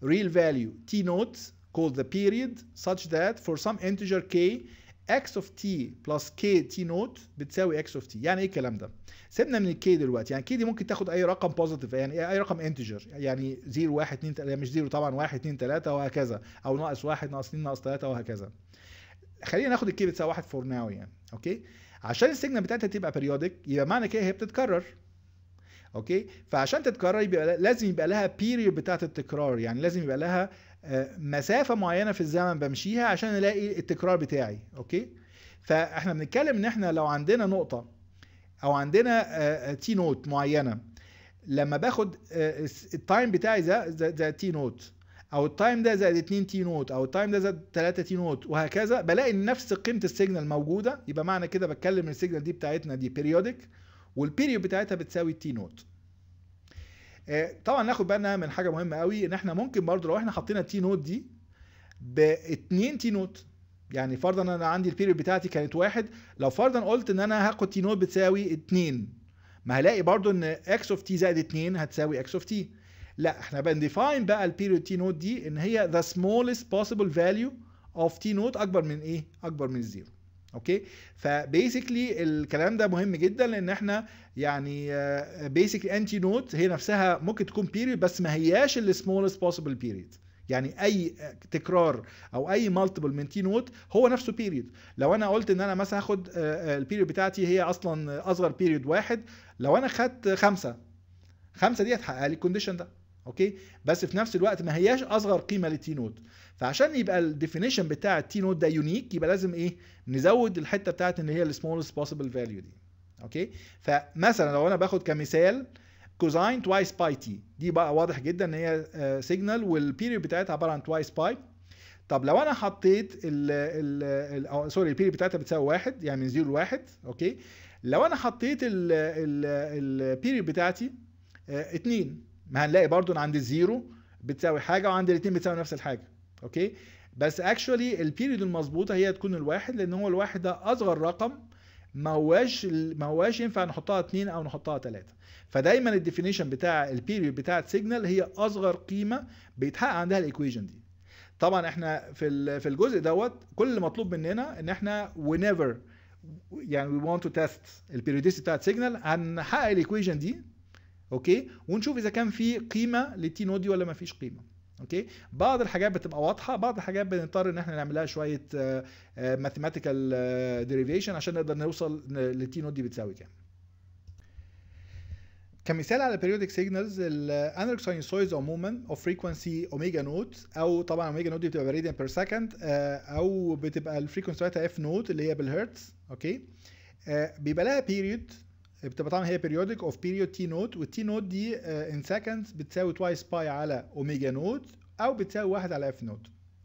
real value t note called the period such that for some integer k x of t plus k t note بتساوي x of t يعني ايه الكلام ده سيبنا من الكي دلوقتي يعني كي دي ممكن تاخد اي رقم بوزيتيف يعني اي رقم انتجر يعني 0 1 2 3 مش 0 طبعا 1 2 3 وهكذا او ناقص 1 ناقص 2 ناقص 3 وهكذا خلينا ناخد الكي بتساوي 1 فور ناو يعني اوكي عشان السيجنال بتاعتها تبقى بيريودك يبقى معنى كده هي بتتكرر اوكي فعشان تتكرر يبقى لازم يبقى لها بيريود بتاعه التكرار يعني لازم يبقى لها آه، مسافه معينه في الزمن بمشيها عشان الاقي التكرار بتاعي اوكي فاحنا بنتكلم ان احنا لو عندنا نقطه او عندنا تي آه، نوت آه، معينه لما باخد التايم بتاعي ذا تي نوت او التايم ده زائد 2 تي نوت او التايم ده زائد 3 تي نوت وهكذا بلاقي نفس قيمه السيجنال موجوده يبقى معنى كده بتكلم السيجنال دي بتاعتنا دي بيريودك والبيريود بتاعتها بتساوي تي نوت آه، طبعا ناخد بالنا من حاجه مهمه قوي ان احنا ممكن برضو لو احنا حطينا تي نوت دي ب 2 تي نوت يعني فرضا انا عندي البيريود بتاعتي كانت واحد لو فرضا قلت ان انا هاخد تي نوت بتساوي 2 ما هلاقي برضو ان اكس اوف تي زائد 2 هتساوي اكس اوف تي لا احنا بنديفاين بقى البيريود تي نوت دي ان هي ذا سمولست بوسيبل فاليو اوف تي نوت اكبر من ايه اكبر من الزيرو اوكي فبيسكلي الكلام ده مهم جدا لان احنا يعني بيسكلي آه، تي نوت هي نفسها ممكن تكون بيريود بس ما هياش السمولست بوسيبل بيريود يعني اي آه، تكرار او اي مالتيبل من تي نوت هو نفسه بيريود لو انا قلت ان انا مثلا هاخد آه، البيريود بتاعتي هي اصلا اصغر بيريود واحد لو انا خدت خمسه خمسه دي هتحقق لي الكونديشن ده اوكي بس في نفس الوقت ما هياش اصغر قيمه للتي نوت فعشان يبقى الديفينيشن بتاع التي نوت ده يونيك يبقى لازم ايه نزود الحته بتاعت ان هي السمولست بوسيبل فاليو دي اوكي فمثلا لو انا باخد كمثال كوزاين توايس باي تي دي بقى واضح جدا ان هي سيجنال آه، والبيريود بتاعتها عباره عن توايس باي طب لو انا حطيت ال ال سوري البيريود بتاعتها بتساوي واحد يعني من زيرو لواحد اوكي لو انا حطيت البيريود بتاعتي آه، اتنين ما هنلاقي برضو ان عند الزيرو بتساوي حاجه وعند الاثنين بتساوي نفس الحاجه اوكي بس اكشولي البيريد المظبوطه هي تكون الواحد لان هو الواحد ده اصغر رقم ما هواش ما هواش ينفع نحطها اثنين او نحطها ثلاثه فدايما الديفينيشن بتاع البيريود بتاع سيجنال هي اصغر قيمه بيتحقق عندها الايكويشن دي طبعا احنا في في الجزء دوت كل اللي مطلوب مننا ان احنا whenever يعني we want to test البيريوديسيتي بتاعت سيجنال هنحقق الايكويشن دي اوكي ونشوف اذا كان في قيمه للتي نود دي ولا ما فيش قيمه اوكي بعض الحاجات بتبقى واضحه بعض الحاجات بنضطر ان احنا نعمل لها شويه ماثيماتيكال آه، آه، آه، ديريفيشن عشان نقدر نوصل للتي نود دي بتساوي كام كمثال على periodic signals الانالوج ساينسويدز movement اوف فريكونسي اوميجا نوت او طبعا اوميجا نوت دي بتبقى radian بير سكند او بتبقى الفريكونسي بتاعتها اف نوت اللي هي بالهرتز اوكي بيبقى لها بيريود بتبقى طبعا هي periodic of period t نوت والتي نوت دي ان آه، سكندز بتساوي توايس باي على اوميجا نوت او بتساوي واحد على اف نوت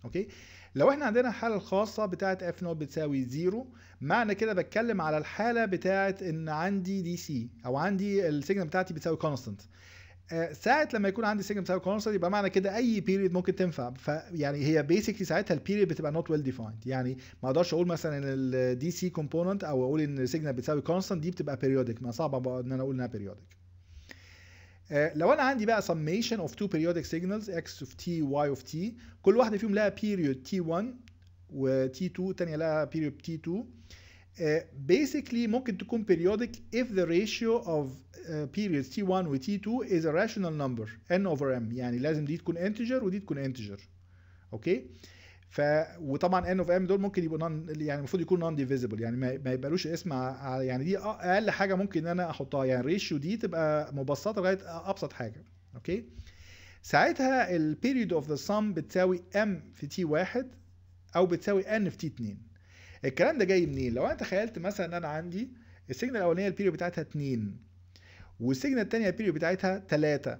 اوكي لو احنا عندنا الحاله الخاصه بتاعه اف نوت بتساوي زيرو معنى كده بتكلم على الحاله بتاعه ان عندي دي سي او عندي السيجنال بتاعتي بتساوي كونستنت آه، ساعه لما يكون عندي سيجما سايد كورنر يبقى معنى كده اي بيريد ممكن تنفع فيعني هي بيسكلي ساعتها البيريد بتبقى نوت ويل ديفايند يعني ما اقدرش اقول مثلا ان الدي سي كومبوننت او اقول ان سيجنال بتساوي كونستانت دي بتبقى بيريودك ما صعب ان انا اقول انها بيريودك آه، لو انا عندي بقى summation of two periodic signals x of t y of t كل واحده فيهم لها period t1 و t2 الثانيه لها period t2 آه، basically ممكن تكون periodic if the ratio of uh, periods T1 و T2 is a rational number n over m يعني لازم دي تكون integer ودي تكون integer اوكي ف وطبعا n of m دول ممكن يبقوا non يعني المفروض يكون non divisible يعني ما, يبقالوش اسم يعني دي اقل حاجه ممكن ان انا احطها يعني ratio دي تبقى مبسطه لغايه ابسط حاجه اوكي ساعتها البيريود اوف ذا sum بتساوي m في t1 او بتساوي n في t2 الكلام ده جاي منين لو انا تخيلت مثلا ان انا عندي السيجنال الاولانيه البيريود بتاعتها 2 والسيجنال الثانيه البيريود بتاعتها 3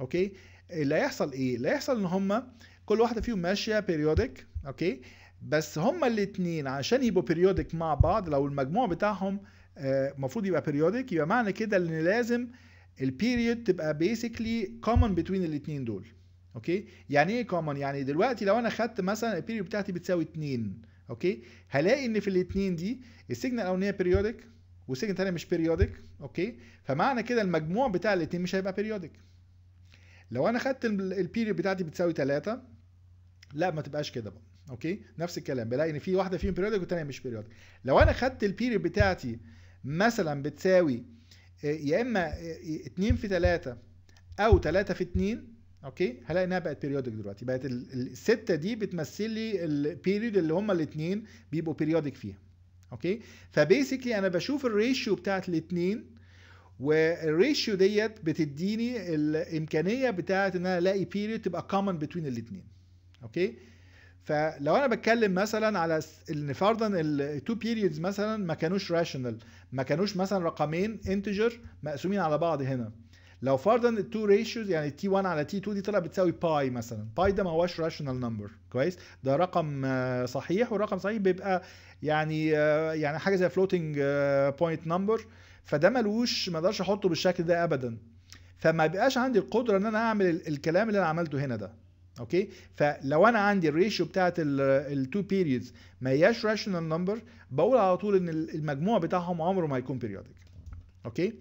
اوكي اللي هيحصل ايه اللي هيحصل ان هما كل واحده فيهم ماشيه بيريودك اوكي بس هما الاثنين عشان يبقوا بيريودك مع بعض لو المجموع بتاعهم المفروض آه، يبقى بيريودك يبقى معنى كده ان لازم البيريود تبقى بيسكلي كومن بتوين الاثنين دول اوكي يعني ايه كومن يعني دلوقتي لو انا خدت مثلا البيريود بتاعتي بتساوي 2 اوكي هلاقي ان في الاثنين دي السيجنال الاولانيه بيريودك والسيجنال الثانيه مش بيريودك اوكي فمعنى كده المجموع بتاع الاثنين مش هيبقى بيريودك لو انا خدت البيريود بتاعتي بتساوي 3 لا ما تبقاش كده بقى اوكي نفس الكلام بلاقي ان في واحده فيهم بيريودك والثانيه مش بيريودك لو انا خدت البيريود بتاعتي مثلا بتساوي آه، يا اما 2 آه، في 3 او 3 في 2 اوكي هلاقي انها بقت بيريودك دلوقتي بقت السته دي بتمثل لي البيريود اللي هما الاثنين بيبقوا بيريودك فيها اوكي فبيسكلي انا بشوف الريشيو بتاعت الاثنين والريشيو ديت بتديني الامكانيه بتاعت ان انا الاقي بيريود تبقى كومن بتوين الاثنين اوكي فلو انا بتكلم مثلا على ان فرضا التو بيريودز مثلا ما كانوش راشونال ما كانوش مثلا رقمين انتجر مقسومين على بعض هنا لو فرضا التو ريشيوز يعني تي 1 على تي 2 دي طلع بتساوي باي مثلا باي ده ما هوش راشونال نمبر كويس ده رقم آه، صحيح ورقم صحيح بيبقى يعني آه، يعني حاجه زي فلوتنج بوينت نمبر فده ملوش ما اقدرش احطه بالشكل ده ابدا فما بيبقاش عندي القدره ان انا اعمل الكلام اللي انا عملته هنا ده اوكي فلو انا عندي الريشيو بتاعت التو بيريدز ما هياش راشونال نمبر بقول على طول ان المجموع بتاعهم عمره ما هيكون بيريودك اوكي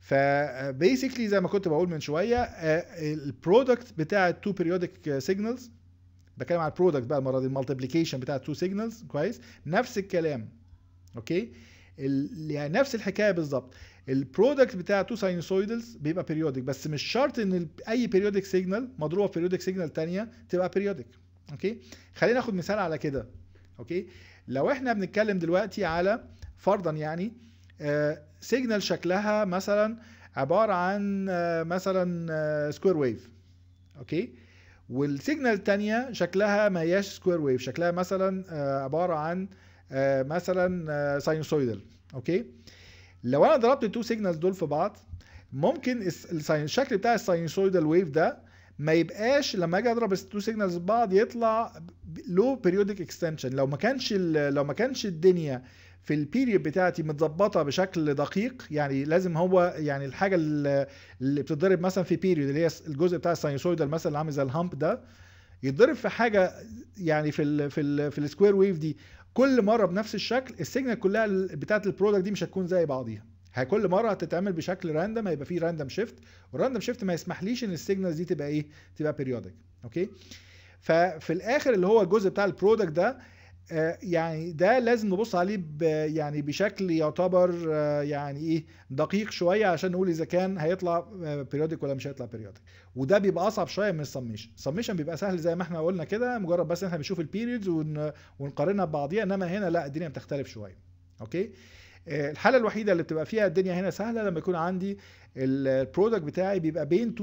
فبيسكلي آه، زي ما كنت بقول من شويه آه، البرودكت بتاع التو بيريودك سيجنالز بتكلم على البرودكت بقى المره دي المالتيبليكيشن بتاع التو سيجنالز كويس نفس الكلام اوكي يعني نفس الحكايه بالظبط البرودكت بتاع تو ساينوسويدلز بيبقى بيريودك بس مش شرط ان اي بيريودك سيجنال مضروبه في بيريودك سيجنال ثانيه تبقى بيريودك اوكي خلينا ناخد مثال على كده اوكي لو احنا بنتكلم دلوقتي على فرضا يعني آه سيجنال شكلها مثلا عباره عن آه، مثلا سكوير آه، ويف اوكي والسيجنال الثانيه شكلها ما هياش سكوير ويف شكلها مثلا آه، عباره عن مثلا ساينسويدال اوكي لو انا ضربت التو سيجنالز دول في بعض ممكن الشكل بتاع الساينسويدال ويف ده ما يبقاش لما اجي اضرب التو سيجنالز بعض يطلع لو بيريودك اكستنشن لو ما كانش لو ما كانش الدنيا في البيريود بتاعتي متظبطه بشكل دقيق يعني لازم هو يعني الحاجه اللي بتتضرب مثلا في بيريود اللي هي الجزء بتاع الساينوسويدال مثلا اللي عامل زي الهامب ده يتضرب في حاجه يعني في الـ في الـ في السكوير ويف دي كل مره بنفس الشكل السيجنال كلها بتاعت البرودكت دي مش هتكون زي بعضيها كل مره هتتعمل بشكل راندم هيبقى فيه راندم شيفت والراندم شيفت ما يسمحليش ان السيجنالز دي تبقى ايه تبقى بيريودك اوكي ففي الاخر اللي هو الجزء بتاع البرودكت ده آه، يعني ده لازم نبص عليه يعني بشكل يعتبر آه، يعني ايه دقيق شويه عشان نقول اذا كان هيطلع بيريودك آه، ولا مش هيطلع بيريودك وده بيبقى اصعب شويه من السميشن السميشن بيبقى سهل زي ما احنا قلنا كده مجرد بس احنا بنشوف البيريودز ونقارنها ببعضيها انما هنا لا الدنيا بتختلف شويه اوكي الحاله الوحيده اللي بتبقى فيها الدنيا هنا سهله لما يكون عندي البرودكت بتاعي بيبقى بين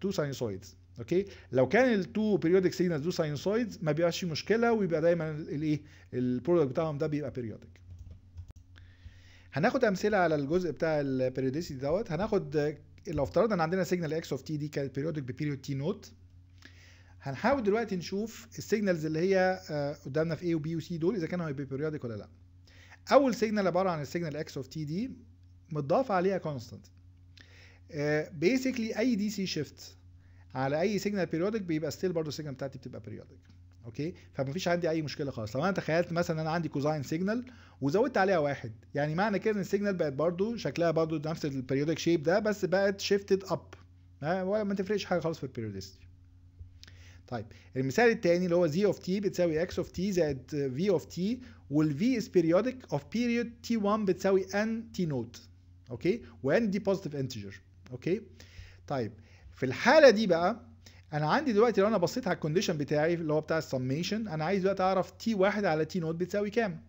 تو ساينوسويدز اوكي لو كان التو بيريودك سيجنالز دو ساينوسايدز ما بيبقاش في مشكله ويبقى دايما الايه البرودكت بتاعهم ده بيبقى بيريودك هناخد امثله على الجزء بتاع البيريوديسيتي دوت هناخد لو افترضنا ان عندنا سيجنال اكس اوف تي دي كانت بيريودك ببيريود تي نوت هنحاول دلوقتي نشوف السيجنالز اللي هي آه، قدامنا في A و B و C دول اذا كانوا هيبقوا بيريودك ولا لا اول سيجنال عباره عن السيجنال اكس اوف تي دي متضاف عليها كونستانت آه، بيسكلي اي دي سي شيفت على اي سيجنال بيريودك بيبقى ستيل برضه السيجنال بتاعتي بتبقى بيريودك اوكي فمفيش عندي اي مشكله خالص لو انا تخيلت مثلا انا عندي كوزاين سيجنال وزودت عليها واحد يعني معنى كده ان السيجنال بقت برضه شكلها برضه نفس البيريودك شيب ده بس بقت شيفتد اب ما تفرقش حاجه خالص في البيريودستي طيب المثال الثاني اللي هو زي اوف تي بتساوي اكس اوف تي زائد في اوف تي والفي از بيريودك اوف بيريود تي 1 بتساوي ان تي نوت اوكي وان دي بوزيتيف انتجر اوكي طيب في الحاله دي بقى انا عندي دلوقتي لو انا بصيت على الكونديشن بتاعي اللي هو بتاع السميشن انا عايز دلوقتي اعرف تي واحد على تي نوت بتساوي كام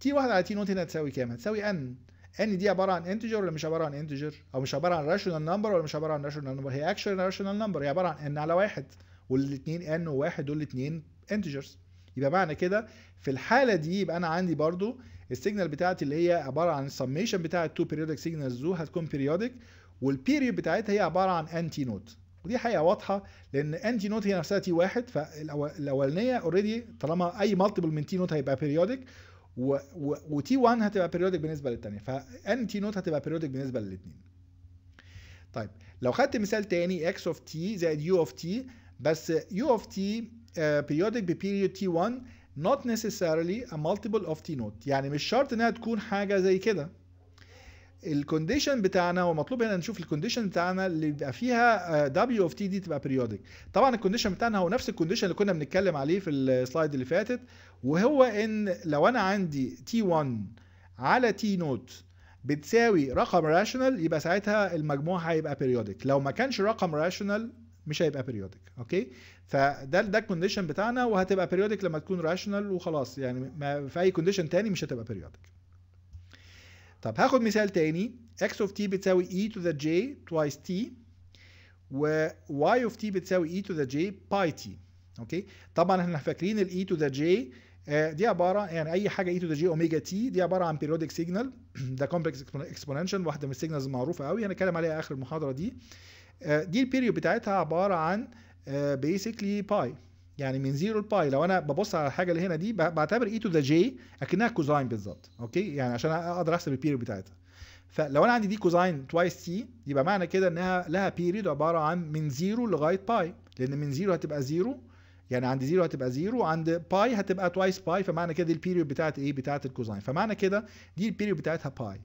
تي واحد على تي نوت هنا هتساوي كام هتساوي ان ان دي عباره عن انتجر ولا مش عباره عن انتجر او مش عباره عن راشونال نمبر ولا مش عباره عن راشونال نمبر هي اكشوال راشونال نمبر هي عباره عن ان على واحد والاثنين ان وواحد دول الاثنين انتجرز يبقى معنى كده في الحاله دي يبقى انا عندي برضو السيجنال بتاعتي اللي هي عباره عن السميشن بتاع التو بيريودك سيجنالز دول هتكون بيريودك والبيريود بتاعتها هي عباره عن انتي نود ودي حقيقه واضحه لان انتي نوت هي نفسها تي واحد فالاولانيه اوريدي طالما اي مالتيبل من تي نوت هيبقى بيريودك وتي 1 هتبقى بيريودك بالنسبه للثانيه فانتي نوت هتبقى بيريودك بالنسبه للاثنين طيب لو خدت مثال ثاني اكس اوف تي زائد يو اوف تي بس يو اوف تي بيريودك ببيريود تي 1 not necessarily a multiple of t نوت يعني مش شرط انها تكون حاجه زي كده الكونديشن بتاعنا ومطلوب هنا نشوف الكونديشن بتاعنا اللي بيبقى فيها دبليو اوف تي دي تبقى بيريودك طبعا الكونديشن بتاعنا هو نفس الكونديشن اللي كنا بنتكلم عليه في السلايد اللي فاتت وهو ان لو انا عندي تي 1 على تي نوت بتساوي رقم راشونال يبقى ساعتها المجموع هيبقى بيريودك لو ما كانش رقم راشونال مش هيبقى بيريودك اوكي فده ده الكونديشن بتاعنا وهتبقى بيريودك لما تكون راشونال وخلاص يعني ما في اي كونديشن تاني مش هتبقى بيريودك طب هاخد مثال تاني x of t بتساوي e to the j twice t و y of t بتساوي e to the j pi t اوكي طبعا احنا فاكرين ال e to the j آه، دي عباره يعني اي حاجه e to the j اوميجا t دي عباره عن periodic signal ده complex exponential واحده من السيجنالز المعروفه قوي هنتكلم عليها اخر المحاضره دي آه، دي البيريود بتاعتها عباره عن بيسكلي آه، باي يعني من زيرو لباي لو انا ببص على الحاجه اللي هنا دي بعتبر اي تو ذا جي اكنها كوزاين بالظبط اوكي يعني عشان اقدر احسب البيريود بتاعتها فلو انا عندي دي كوزاين توايس تي يبقى معنى كده انها لها بيريود عباره عن من زيرو لغايه باي لان من زيرو هتبقى زيرو يعني عند زيرو هتبقى زيرو عند باي هتبقى توايس باي فمعنى كده البيريود بتاعت ايه بتاعت الكوزاين فمعنى كده دي البيريود بتاعتها باي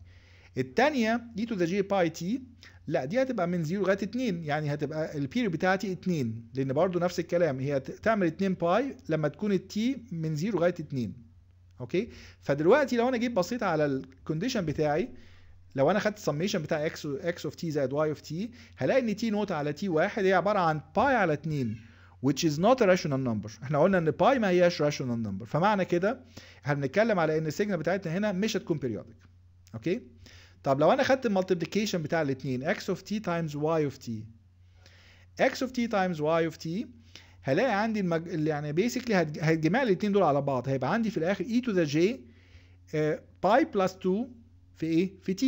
الثانيه دي تو ذا جي باي تي لا دي هتبقى من 0 لغايه 2 يعني هتبقى البيريود بتاعتي 2 لان برضو نفس الكلام هي تعمل 2 باي لما تكون التي من 0 لغايه 2 اوكي فدلوقتي لو انا جيت بصيت على الكونديشن بتاعي لو انا خدت السميشن بتاع اكس اكس اوف تي زائد واي اوف تي هلاقي ان تي نوت على تي واحد هي عباره عن باي على 2 which is not a rational number احنا قلنا ان باي ما هياش rational number فمعنى كده احنا بنتكلم على ان السيجنال بتاعتنا هنا مش هتكون periodic اوكي طب لو انا اخدت المالتيبليكيشن بتاع الاثنين x of t times y of t x of t times y of t هلاقي عندي المج... يعني بيسكلي هج... هجمع الاثنين دول على بعض هيبقى عندي في الاخر e to the j باي uh, بلس 2 في ايه؟ في t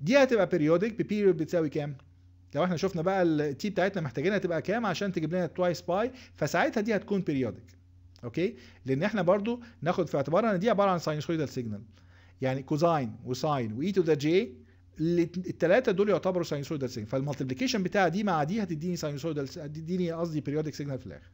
دي هتبقى بيريودك ببيريود بتساوي كام؟ لو احنا شفنا بقى ال t بتاعتنا محتاجينها تبقى كام عشان تجيب لنا توايس باي فساعتها دي هتكون بيريودك اوكي لان احنا برضو ناخد في اعتبارنا ان دي عباره عن ساينسويدال سيجنال يعني كوزاين وساين واي تو ذا جي الثلاثه دول يعتبروا ساينسويدال سيجنال فالمالتيبليكيشن بتاع دي مع دي هتديني ساينسويدال هتديني قصدي بيريودك سيجنال في الاخر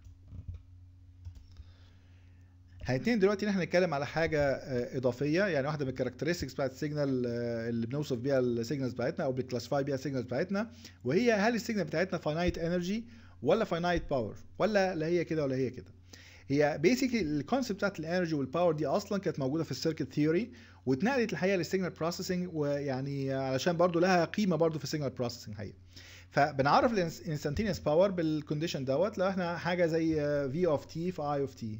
هنتين دلوقتي ان احنا نتكلم على حاجه آه، اضافيه يعني واحده من الكاركترستكس بتاعت السيجنال آه، اللي بنوصف بيها السيجنالز بتاعتنا او بنكلاسيفاي بيها السيجنالز بتاعتنا وهي هل السيجنال بتاعتنا فاينايت انرجي ولا فاينايت باور ولا لا هي كده ولا هي كده هي بيسيكلي الكونسيبت بتاعت الانرجي والباور دي اصلا كانت موجوده في السيركت ثيوري واتنقلت الحقيقه للسيجنال بروسيسنج ويعني علشان برضو لها قيمه برضو في السيجنال بروسيسنج حقيقه فبنعرف الانستنتينيوس باور بالكونديشن دوت لو احنا حاجه زي في اوف تي في اي اوف تي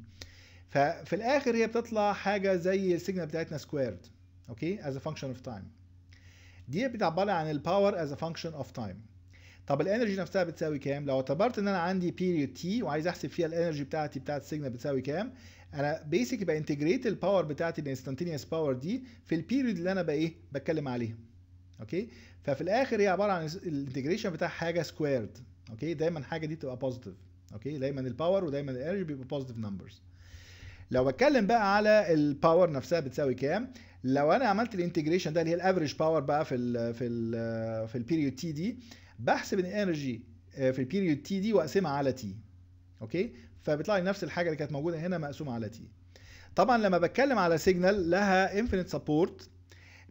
ففي الاخر هي بتطلع حاجه زي السيجنال بتاعتنا سكويرد اوكي از ا فانكشن اوف تايم دي بتعبر عن الباور از ا فانكشن اوف تايم طب الانرجي نفسها بتساوي كام لو اعتبرت ان انا عندي بيريود تي وعايز احسب فيها الانرجي بتاعتي بتاعت السيجنال بتساوي كام انا بيسك بانتجريت الباور بتاعتي الانستنتينيوس باور دي في البيريود اللي انا بايه بتكلم عليها اوكي ففي الاخر هي عباره عن الانتجريشن بتاع حاجه سكويرد اوكي دايما حاجه دي بتبقى بوزيتيف اوكي دايما الباور ودايما الانرجي بيبقى بوزيتيف نمبرز لو بتكلم بقى على الباور نفسها بتساوي كام لو انا عملت الانتجريشن ده اللي هي الافريج باور بقى في الـ في الـ في البيريود تي دي بحسب الانرجي آه، في البيريود تي دي واقسمها على تي اوكي فبيطلع لي نفس الحاجه اللي كانت موجوده هنا مقسومه على تي طبعا لما بتكلم على سيجنال لها انفينيت سبورت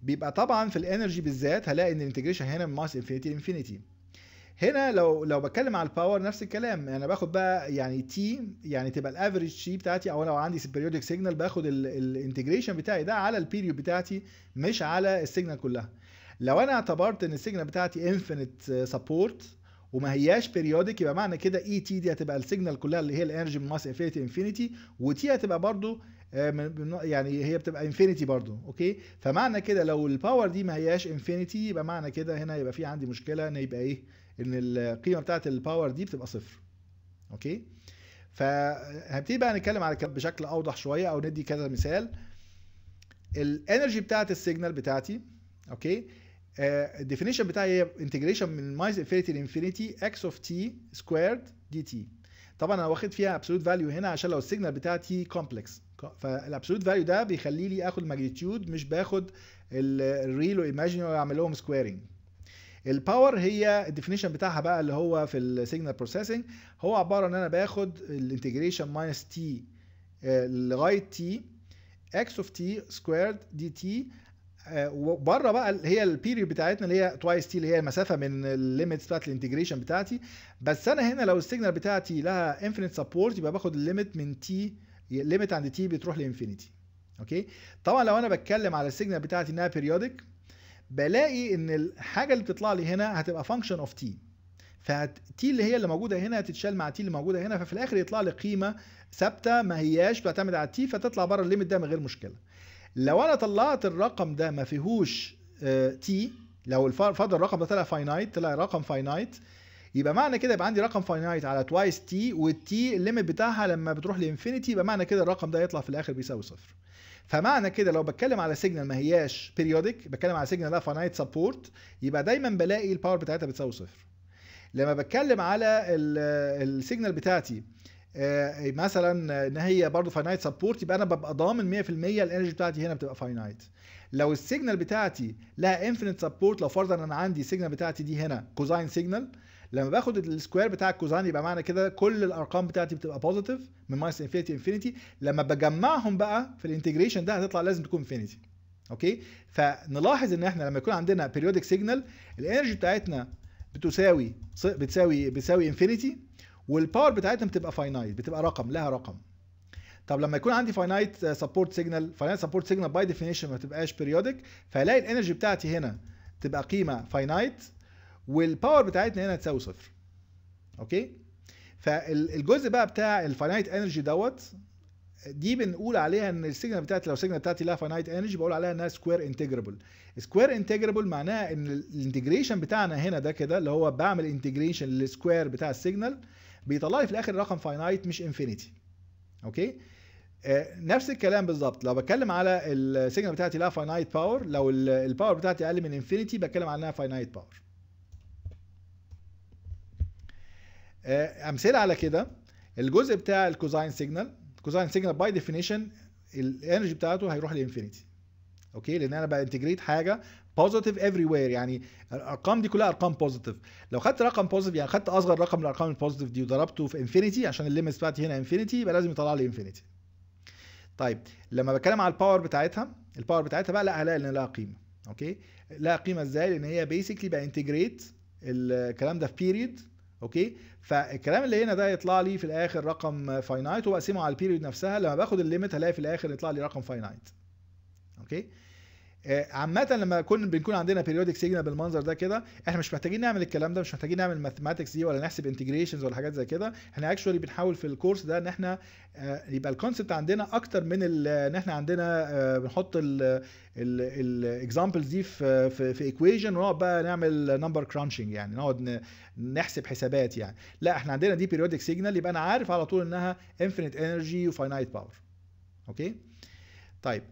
بيبقى طبعا في الانرجي بالذات هلاقي ان الانتجريشن هنا من ماس انفينيتي لانفينيتي هنا لو لو بتكلم على الباور نفس الكلام انا باخد بقى يعني تي يعني تبقى الافريج تي بتاعتي او لو عندي بيريودك سيجنال باخد الانتجريشن بتاعي ده على البيريود بتاعتي مش على السيجنال كلها لو انا اعتبرت ان السيجنال بتاعتي انفينيت سبورت وما هياش بيريودك يبقى معنى كده اي e تي دي هتبقى السيجنال كلها اللي هي الانرجي من ماس افيت انفينيتي وتي هتبقى برضو آه، يعني هي بتبقى انفينيتي برضو اوكي فمعنى كده لو الباور دي ما هياش انفينيتي يبقى معنى كده هنا يبقى في عندي مشكله ان يبقى ايه ان القيمه بتاعت الباور دي بتبقى صفر اوكي فهنبتدي بقى نتكلم على كده بشكل اوضح شويه او ندي كذا مثال الانرجي بتاعت السيجنال بتاعتي اوكي الديفينيشن آه، بتاعي هي انتجريشن من مايز انفينيتي لانفينيتي اكس اوف تي سكويرد دي تي طبعا انا واخد فيها ابسولوت فاليو هنا عشان لو السيجنال بتاعتي كومبلكس فالابسولوت فاليو ده بيخلي لي اخد ماجنتيود مش باخد الريل وايماجين واعمل لهم سكويرنج الباور هي الديفينيشن بتاعها بقى اللي هو في السيجنال بروسيسنج هو عباره ان انا باخد الانتجريشن ماينس تي لغايه تي اكس اوف تي سكويرد دي تي وبره بقى هي البيريود بتاعتنا اللي هي توايس تي اللي هي المسافه من الليميتس بتاعت الانتجريشن بتاعتي بس انا هنا لو السيجنال بتاعتي لها انفينيت سبورت يبقى باخد الليميت من تي الليميت عند تي بتروح لانفينيتي اوكي طبعا لو انا بتكلم على السيجنال بتاعتي انها بيريودك بلاقي ان الحاجه اللي بتطلع لي هنا هتبقى فانكشن اوف تي فتي اللي هي اللي موجوده هنا هتتشال مع تي اللي موجوده هنا ففي الاخر يطلع لي قيمه ثابته ما هياش بتعتمد على تي فتطلع بره الليميت ده من غير مشكله لو انا طلعت الرقم ده ما فيهوش تي آه، لو فضل الرقم ده طلع فاينايت طلع رقم فاينايت يبقى معنى كده يبقى عندي رقم فاينايت على توايس تي والتي الليمت بتاعها لما بتروح لانفينيتي يبقى معنى كده الرقم ده يطلع في الاخر بيساوي صفر فمعنى كده لو بتكلم على سيجنال ما هياش بيريودك بتكلم على سيجنال لها فاينايت سبورت يبقى دايما بلاقي الباور بتاعتها بتساوي صفر لما بتكلم على السيجنال بتاعتي آه، إيه، مثلا ان هي برضه فاينايت سبورت يبقى انا ببقى ضامن 100% الانرجي بتاعتي هنا بتبقى فاينايت لو السيجنال بتاعتي لها انفينيت سبورت لو فرضا انا عندي السيجنال بتاعتي دي هنا كوزاين سيجنال لما باخد السكوير بتاع الكوزاين يبقى معنى كده كل الارقام بتاعتي بتبقى بوزيتيف من ماينس انفينيتي انفينيتي لما بجمعهم بقى في الانتجريشن ده هتطلع لازم تكون انفينيتي اوكي فنلاحظ ان احنا لما يكون عندنا بيريودك سيجنال الانرجي بتاعتنا بتساوي بتساوي بتساوي انفينيتي والباور بتاعتهم بتبقى فاينايت بتبقى رقم لها رقم طب لما يكون عندي فاينايت سبورت سيجنال فاينايت سبورت سيجنال باي ديفينيشن ما بتبقاش بيريودك فهلاقي الانرجي بتاعتي هنا تبقى قيمه فاينايت والباور بتاعتنا هنا تساوي صفر اوكي فالجزء بقى بتاع الفاينايت انرجي دوت دي بنقول عليها ان السيجنال بتاعتي لو السيجنال بتاعتي لها فاينايت انرجي بقول عليها انها سكوير انتجربل سكوير انتجربل معناها ان الانتجريشن بتاعنا هنا ده كده اللي هو بعمل انتجريشن للسكوير بتاع السيجنال بيطلع لي في الاخر رقم فاينايت مش انفينيتي اوكي آه، نفس الكلام بالظبط لو بتكلم على السيجنال بتاعتي لها فاينايت باور لو الباور بتاعتي اقل من انفينيتي بتكلم عنها فاينايت باور امثله على كده الجزء بتاع الكوزاين سيجنال الكوزاين سيجنال باي ديفينيشن الانرجي بتاعته هيروح لانفينيتي اوكي لان انا بانتجريت حاجه بوزيتيف افري وير يعني الارقام دي كلها ارقام بوزيتيف لو خدت رقم بوزيتيف يعني خدت اصغر رقم من الارقام البوزيتيف دي وضربته في انفينيتي عشان الليميت بتاعتي هنا انفينيتي يبقى لازم يطلع لي انفينيتي طيب لما بتكلم على الباور بتاعتها الباور بتاعتها بقى لا هلاقي ان لها قيمه اوكي لها قيمه ازاي لان هي بيسكلي بقى انتجريت الكلام ده في بيريد اوكي فالكلام اللي هنا ده يطلع لي في الاخر رقم فاينايت وبقسمه على البيريود نفسها لما باخد الليمت هلاقي في الاخر يطلع لي رقم فاينايت اوكي آه، عامه لما كنا بنكون عندنا بيريودك سيجنال بالمنظر ده كده احنا مش محتاجين نعمل الكلام ده مش محتاجين نعمل ماثماتكس دي ولا نحسب انتجريشنز ولا حاجات زي كده احنا اكشولي بنحاول في الكورس ده ان احنا آه، يبقى الكونسبت عندنا اكتر من ان احنا عندنا آه، بنحط الاكزامبلز دي في في ايكويشن ونقعد بقى نعمل نمبر كرانشنج يعني نقعد نحسب حسابات يعني لا احنا عندنا دي بيريودك سيجنال يبقى انا عارف على طول انها انفينيت انرجي وفاينايت باور اوكي طيب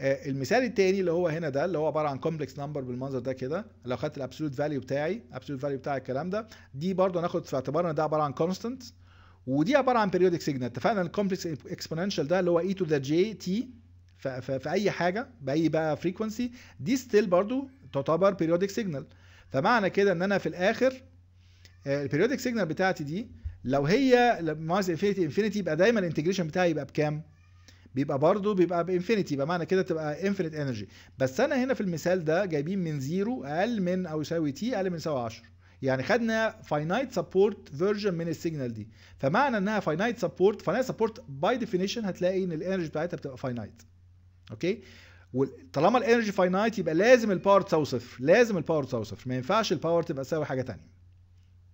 آه، المثال التاني اللي هو هنا ده اللي هو عباره عن كومبلكس نمبر بالمنظر ده كده لو خدت الابسولوت فاليو بتاعي الابسولوت فاليو بتاع الكلام ده دي برضه هناخد في اعتبارنا ده عباره عن كونستنت ودي عباره عن بيريودك سيجنال اتفقنا الكومبلكس اكسبوننشال ده اللي هو اي تو ذا جي تي في اي حاجه باي بقى فريكونسي دي ستيل برضه تعتبر بيريودك سيجنال فمعنى كده ان انا في الاخر البيريودك آه، سيجنال بتاعتي دي لو هي ماينس انفينيتي انفينيتي يبقى دايما الانتجريشن بتاعي يبقى بكام؟ بيبقى برضه بيبقى بانفينيتي يبقى معنى كده تبقى انفينيت انرجي بس انا هنا في المثال ده جايبين من زيرو اقل من او يساوي تي اقل من يساوي 10 يعني خدنا فاينايت سبورت فيرجن من السيجنال دي فمعنى انها فاينايت سبورت فاينايت سبورت باي ديفينيشن هتلاقي ان الانرجي بتاعتها بتبقى فاينايت اوكي وطالما الانرجي فاينايت يبقى لازم الباور تساوي صفر لازم الباور تساوي صفر ما ينفعش الباور تبقى تساوي حاجه ثانيه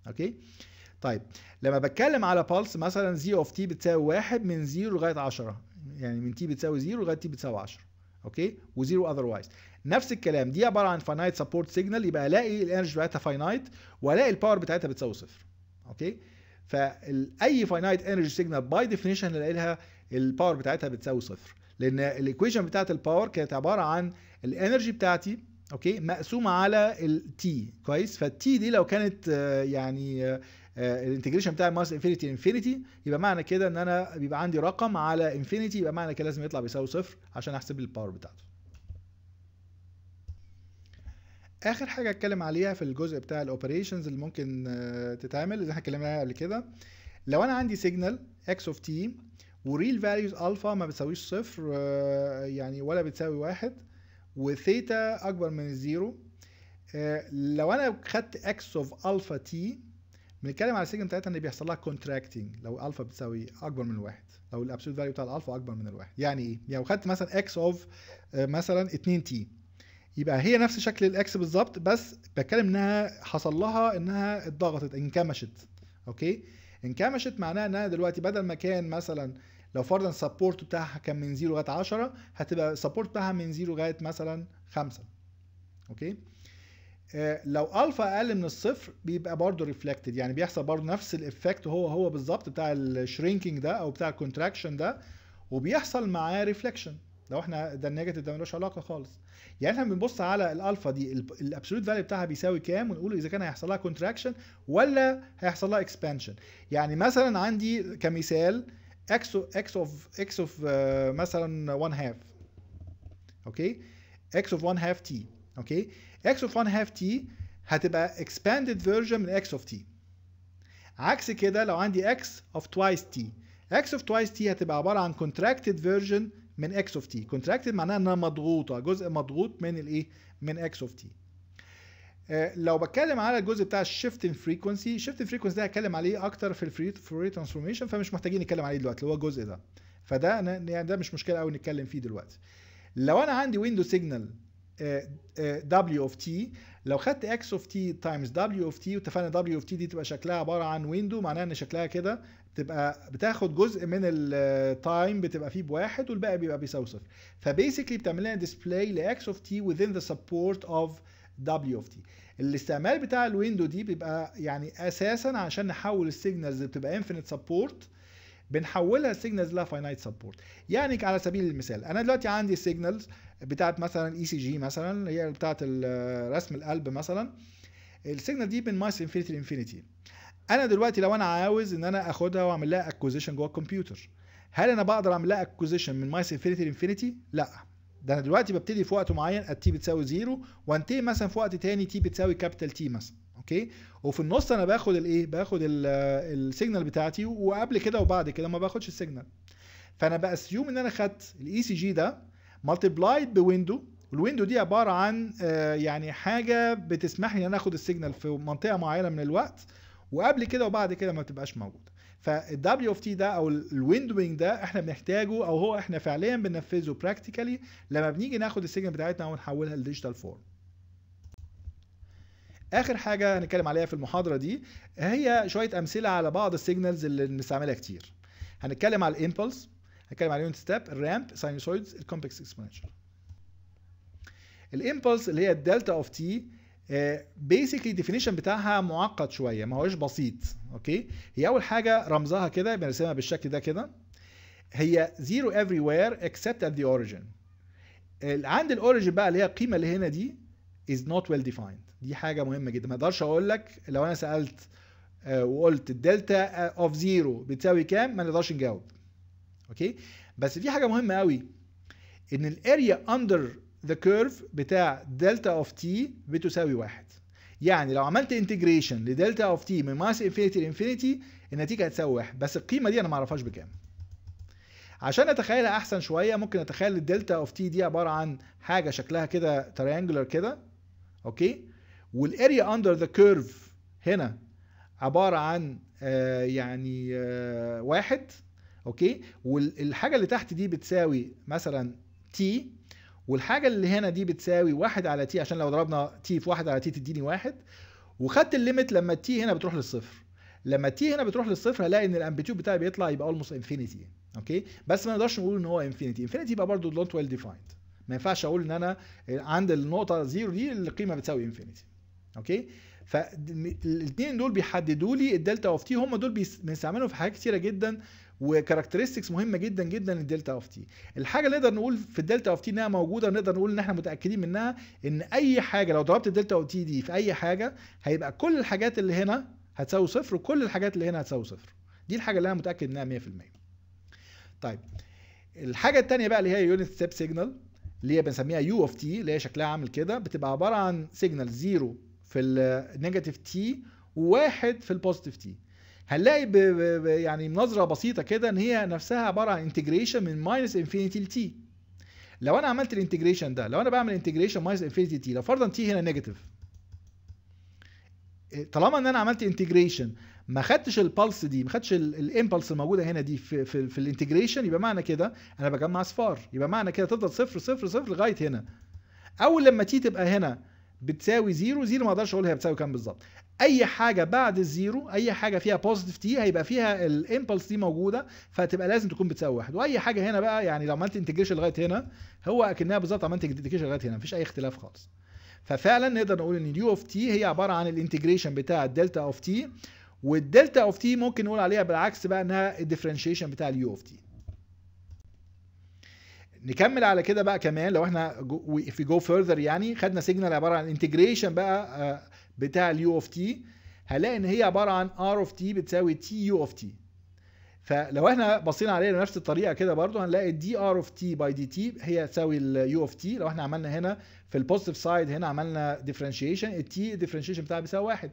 اوكي طيب لما بتكلم على بالس مثلا زي اوف تي بتساوي واحد من زيرو لغايه 10 يعني من تي بتساوي 0 لغايه تي بتساوي 10 اوكي وزيرو اذروايز نفس الكلام دي عباره عن فاينايت سبورت سيجنال يبقى الاقي الانرجي بتاعتها فاينايت والاقي الباور بتاعتها بتساوي صفر اوكي فاي فاينايت انرجي سيجنال باي ديفينيشن الاقي لها الباور بتاعتها بتساوي صفر لان الايكويشن بتاعت الباور كانت عباره عن الانرجي بتاعتي اوكي مقسومه على التي كويس فالتي دي لو كانت آه، يعني آه، آه، الانتجريشن بتاع الماينس انفينيتي انفينيتي يبقى معنى كده ان انا بيبقى عندي رقم على انفينيتي يبقى معنى كده لازم يطلع بيساوي صفر عشان احسب الباور بتاعته اخر حاجه اتكلم عليها في الجزء بتاع الاوبريشنز اللي ممكن آه، تتعمل اللي احنا اتكلمنا عليها قبل كده لو انا عندي سيجنال اكس اوف تي وريل فاليوز الفا ما بتساويش صفر آه، يعني ولا بتساوي واحد وثيتا اكبر من الزيرو لو انا خدت اكس اوف الفا تي بنتكلم على سيجن بتاعتها ان بيحصل لها كونتراكتنج لو الفا بتساوي اكبر من واحد لو الابسولوت فاليو بتاع الالفا اكبر من الواحد يعني ايه؟ يعني لو خدت مثلا اكس اوف آه، مثلا 2 تي يبقى هي نفس شكل الاكس بالظبط بس بتكلم انها حصل لها انها اتضغطت انكمشت اوكي انكمشت معناها انها دلوقتي بدل ما كان مثلا لو فرضا السبورت بتاعها كان من 0 لغايه 10 هتبقى السبورت بتاعها من 0 لغايه مثلا 5 اوكي آه، لو الفا اقل من الصفر بيبقى برضه ريفلكتد يعني بيحصل برضه نفس الايفكت هو هو بالظبط بتاع الشرينكينج ده او بتاع الكونتراكشن ده وبيحصل معاه ريفلكشن لو احنا ده النيجاتيف ده ملوش علاقه خالص يعني احنا بنبص على الالفا دي الابسولوت فاليو بتاعها بيساوي كام ونقول اذا كان هيحصل لها كونتراكشن ولا هيحصل لها اكسبانشن يعني مثلا عندي كمثال اكس اكس اوف اكس اوف مثلا 1 هاف اوكي اكس اوف 1 هاف تي اوكي x of 1 half t هتبقى expanded version من x of t عكس كده لو عندي x of twice t x of twice t هتبقى عبارة عن contracted version من x of t contracted معناها انها مضغوطة جزء مضغوط من الايه من x of t آه، لو بتكلم على الجزء بتاع الشيفت ان فريكونسي الشيفت ان فريكونسي ده هتكلم عليه اكتر في الفري فوري ترانسفورميشن فمش محتاجين نتكلم عليه دلوقتي اللي هو الجزء ده فده يعني ده مش مشكله قوي نتكلم فيه دلوقتي لو انا عندي ويندو سيجنال دبليو اوف تي لو خدت اكس اوف تي تايمز دبليو اوف تي واتفقنا دبليو اوف تي دي تبقى شكلها عباره عن ويندو معناها ان شكلها كده بتبقى بتاخد جزء من التايم بتبقى فيه بواحد والباقي بيبقى بيساوي صفر فبيسكلي بتعمل لنا ديسبلاي لاكس اوف تي within ذا سبورت اوف دبليو اوف تي الاستعمال بتاع الويندو دي بيبقى يعني اساسا عشان نحول السيجنالز اللي بتبقى انفينيت سبورت بنحولها سيجنالز فاينايت سبورت يعني على سبيل المثال انا دلوقتي عندي سيجنالز بتاعت مثلا اي سي جي مثلا هي بتاعت رسم القلب مثلا السيجنال دي من ماس انفينيتي لانفينيتي انا دلوقتي لو انا عاوز ان انا اخدها واعمل لها اكوزيشن جوه الكمبيوتر هل انا بقدر اعمل لها اكوزيشن من مايس انفينيتي لانفينيتي لا ده انا دلوقتي ببتدي في وقت معين التي بتساوي زيرو وانتهي مثلا في وقت تاني تي بتساوي كابيتال تي مثلا اوكي وفي النص انا باخد الايه باخد السيجنال آه، بتاعتي وقبل كده وبعد كده ما باخدش السيجنال فانا باسيوم ان انا خدت الاي سي e جي ده مالتيبلايد بويندو والويندو دي عباره عن آه، يعني حاجه بتسمح لي ان انا اخد السيجنال في منطقه معينه من الوقت وقبل كده وبعد كده ما بتبقاش موجوده فالدبليو اف تي ده او الويندوينج ده احنا بنحتاجه او هو احنا فعليا بننفذه براكتيكالي لما بنيجي ناخد السيجنال بتاعتنا ونحولها لديجيتال فورم اخر حاجه هنتكلم عليها في المحاضره دي هي شويه امثله على بعض السيجنالز اللي بنستعملها كتير هنتكلم على الامبلس هنتكلم على اليونت ستيب الرامب ساينوسويدز الكومبلكس اكسبوننشال الامبلس اللي هي الدلتا اوف تي بيسكلي الديفينيشن بتاعها معقد شويه ما هوش بسيط اوكي هي اول حاجه رمزها كده بنرسمها بالشكل ده كده هي زيرو everywhere except at the origin عند الاوريجن بقى اللي هي القيمه اللي هنا دي is not well defined دي حاجه مهمه جدا ما اقدرش اقول لك لو انا سالت آه، وقلت الدلتا اوف آه، زيرو بتساوي كام ما نقدرش نجاوب اوكي بس في حاجه مهمه قوي ان الاريا اندر ذا كيرف بتاع دلتا اوف تي بتساوي واحد يعني لو عملت انتجريشن لدلتا اوف تي من ماس انفينيتي لانفينيتي النتيجه هتساوي واحد بس القيمه دي انا ما اعرفهاش بكام عشان اتخيلها احسن شويه ممكن اتخيل الدلتا اوف تي دي عباره عن حاجه شكلها كده تريانجلر كده اوكي والاريا اندر ذا كيرف هنا عباره عن آه يعني آه واحد اوكي والحاجه اللي تحت دي بتساوي مثلا تي والحاجه اللي هنا دي بتساوي واحد على تي عشان لو ضربنا تي في واحد على تي تديني واحد وخدت الليميت لما التي هنا بتروح للصفر لما التي هنا بتروح للصفر هلاقي ان الامبليتيود بتاعي بيطلع يبقى اولموست انفينيتي اوكي بس ما نقدرش نقول ان هو انفينيتي انفينيتي يبقى برضه دونت ويل ديفايند ما ينفعش اقول ان انا عند النقطه زيرو دي القيمه بتساوي انفينيتي اوكي فالاثنين دول بيحددوا لي الدلتا اوف تي هم دول بنستعملهم في حاجات كتيره جدا وكاركترستكس مهمه جدا جدا للدلتا اوف تي الحاجه اللي نقدر نقول في الدلتا اوف تي انها موجوده نقدر نقول ان احنا متاكدين منها ان اي حاجه لو ضربت الدلتا اوف تي دي في اي حاجه هيبقى كل الحاجات اللي هنا هتساوي صفر وكل الحاجات اللي هنا هتساوي صفر دي الحاجه اللي انا متاكد انها 100% طيب الحاجه الثانيه بقى اللي هي يونت ستيب سيجنال اللي هي بنسميها يو اوف تي اللي هي شكلها عامل كده بتبقى عباره عن سيجنال زيرو في النيجاتيف تي وواحد في البوزيتيف تي هنلاقي ب ب يعني نظره بسيطه كده ان هي نفسها عباره عن انتجريشن من ماينس انفينيتي لتي لو انا عملت الانتجريشن ده لو انا بعمل انتجريشن ماينس انفينيتي تي لو فرضا تي هنا نيجاتيف طالما ان انا عملت انتجريشن ما خدتش البلس دي ما خدتش الامبلس الموجوده هنا دي في في, في الانتجريشن يبقى معنى كده انا بجمع اصفار يبقى معنى كده تفضل صفر صفر صفر لغايه هنا اول لما تي تبقى هنا بتساوي زيرو زيرو ما اقدرش اقول هي بتساوي كام بالظبط اي حاجه بعد الزيرو اي حاجه فيها بوزيتيف تي هيبقى فيها الامبلس دي موجوده فتبقى لازم تكون بتساوي واحد واي حاجه هنا بقى يعني لو عملت انتجريشن لغايه هنا هو اكنها بالظبط عملت انتجريشن لغايه هنا مفيش اي اختلاف خالص ففعلا نقدر نقول ان اليو اوف تي هي عباره عن الانتجريشن بتاع الدلتا اوف تي والدلتا اوف تي ممكن نقول عليها بالعكس بقى انها الديفرنشيشن بتاع اليو اوف تي نكمل على كده بقى كمان لو احنا if we go further يعني خدنا سيجنال عباره عن الانتجريشن بقى آه، بتاع اليو اوف تي هنلاقي ان هي عباره عن ار اوف تي بتساوي تي يو اوف تي فلو احنا بصينا عليها بنفس الطريقه كده برضو هنلاقي الدي ار اوف تي باي دي تي هي تساوي اليو اوف تي لو احنا عملنا هنا في البوزيتيف سايد هنا عملنا ديفرنشيشن التي ديفرنشيشن بتاعها بيساوي واحد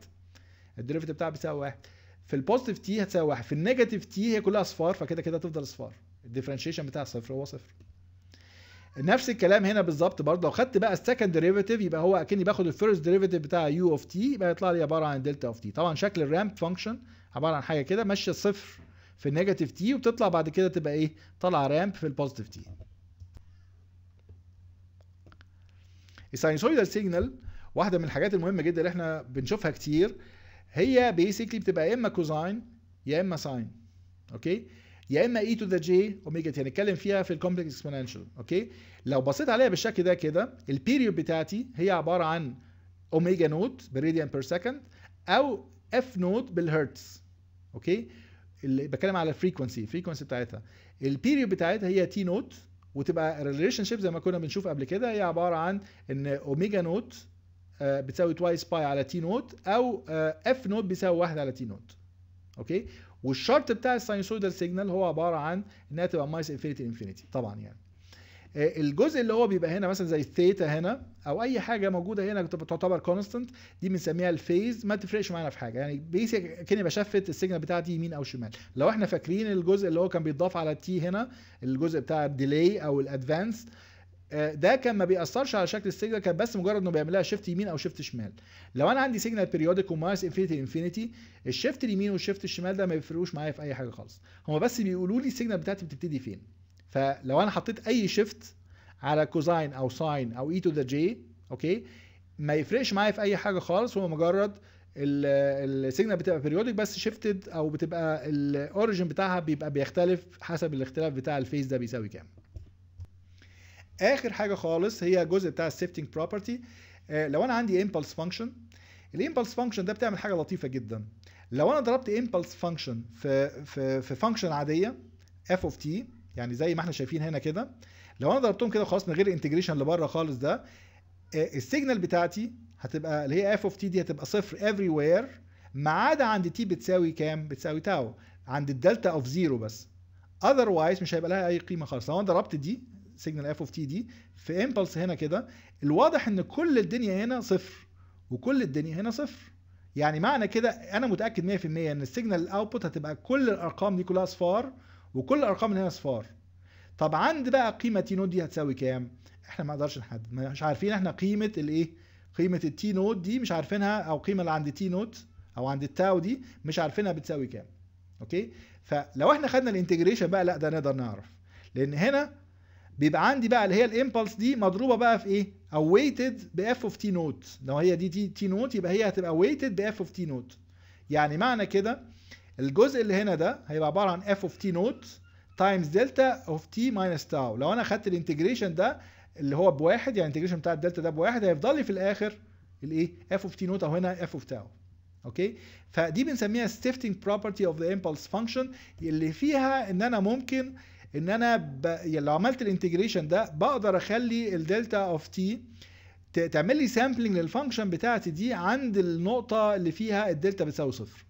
الديريفيتيف بتاعها بيساوي واحد في البوزيتيف تي هتساوي واحد في النيجاتيف تي هي كلها اصفار فكده كده هتفضل اصفار الديفرنشيشن بتاعها صفر هو صفر نفس الكلام هنا بالظبط برضه لو خدت بقى السكند ديريفيتيف يبقى هو اكني باخد الفيرست ديريفيتيف بتاع يو اوف تي يبقى يطلع لي عباره عن دلتا اوف تي طبعا شكل الرامب فانكشن عباره عن حاجه كده ماشيه صفر في النيجاتيف تي وبتطلع بعد كده تبقى ايه طالعه رامب في البوزيتيف تي الساينسويدال سيجنال واحده من الحاجات المهمه جدا اللي احنا بنشوفها كتير هي بيسكلي بتبقى يا اما كوزاين يا اما ساين اوكي يا اما اي تو ذا جي اوميجا تي هنتكلم فيها في الكومبلكس اكسبوننشال اوكي لو بصيت عليها بالشكل ده كده البيريود بتاعتي هي عباره عن اوميجا نوت بريديان بير سكند او اف نوت بالهرتز اوكي اللي بتكلم على الفريكونسي الفريكونسي بتاعتها البيريود بتاعتها هي تي نوت وتبقى الريليشن شيب زي ما كنا بنشوف قبل كده هي عباره عن ان اوميجا آه، نوت بتساوي توايس باي على تي نوت او اف آه، نوت بيساوي واحد على تي نوت اوكي والشرط بتاع الساينسويدال سيجنال هو عباره عن انها تبقى مايس انفينيتي انفينيتي طبعا يعني آه، الجزء اللي هو بيبقى هنا مثلا زي الثيتا هنا او اي حاجه موجوده هنا تعتبر كونستنت دي بنسميها الفيز ما تفرقش معانا في حاجه يعني بيسك كاني بشفت السيجنال بتاعتي يمين او شمال لو احنا فاكرين الجزء اللي هو كان بيتضاف على التي هنا الجزء بتاع الديلي او الادفانس آه، ده كان ما بيأثرش على شكل السيجنال كان بس مجرد انه بيعملها شيفت يمين او شيفت شمال لو انا عندي سيجنال بيريودك ومايس انفينيتي انفينيتي الشيفت اليمين والشيفت الشمال ده ما بيفرقوش معايا في اي حاجه خالص هما بس بيقولوا لي السيجنال بتاعتي بتبتدي فين فلو انا حطيت اي شيفت على كوزاين او ساين او اي تو ذا جي اوكي ما يفرقش معايا في اي حاجه خالص هو مجرد السيجنال بتبقى بيريودك بس شيفتد او بتبقى الاوريجن بتاعها بيبقى بيختلف حسب الاختلاف بتاع الفيز ده بيساوي كام اخر حاجه خالص هي الجزء بتاع السيفتنج آه، بروبرتي لو انا عندي امبلس فانكشن الامبلس فانكشن ده بتعمل حاجه لطيفه جدا لو انا ضربت امبلس فانكشن في في في فانكشن عاديه f of t يعني زي ما احنا شايفين هنا كده لو انا ضربتهم كده خلاص من غير الانتجريشن لبره خالص ده آه، السيجنال بتاعتي هتبقى اللي هي اف اوف تي دي هتبقى صفر افري وير ما عدا عند تي بتساوي كام؟ بتساوي تاو عند الدلتا اوف زيرو بس اذروايز مش هيبقى لها اي قيمه خالص لو انا ضربت دي سيجنال اف اوف تي دي في امبلس هنا كده الواضح ان كل الدنيا هنا صفر وكل الدنيا هنا صفر يعني معنى كده انا متاكد 100% ان السيجنال الاوتبوت هتبقى كل الارقام دي كلها اصفار وكل الارقام اللي هنا صفار طب عند بقى قيمه تي نود دي هتساوي كام احنا ما نقدرش نحدد مش عارفين احنا قيمه الايه قيمه التي نود دي مش عارفينها او قيمة اللي عند تي نود او عند التاو دي مش عارفينها بتساوي كام اوكي فلو احنا خدنا الانتجريشن بقى لا ده نقدر نعرف لان هنا بيبقى عندي بقى اللي هي الامبلس دي مضروبه بقى في ايه او ويتد باف اوف تي نوت لو هي دي تي نوت يبقى هي هتبقى ويتد باف اوف تي نوت يعني معنى كده الجزء اللي هنا ده هيبقى عباره عن اف اوف تي نوت تايمز دلتا اوف تي ماينس تاو لو انا خدت الانتجريشن ده اللي هو بواحد يعني الانتجريشن بتاع الدلتا ده بواحد هيفضل لي في الاخر الايه اف اوف تي نوت اهو هنا اف اوف تاو اوكي فدي بنسميها ستيفتنج بروبرتي اوف ذا امبلس فانكشن اللي فيها ان انا ممكن ان انا ب... يعني لو عملت الانتجريشن ده بقدر اخلي الدلتا اوف تي تعمل لي سامبلنج للفانكشن بتاعتي دي عند النقطه اللي فيها الدلتا بتساوي صفر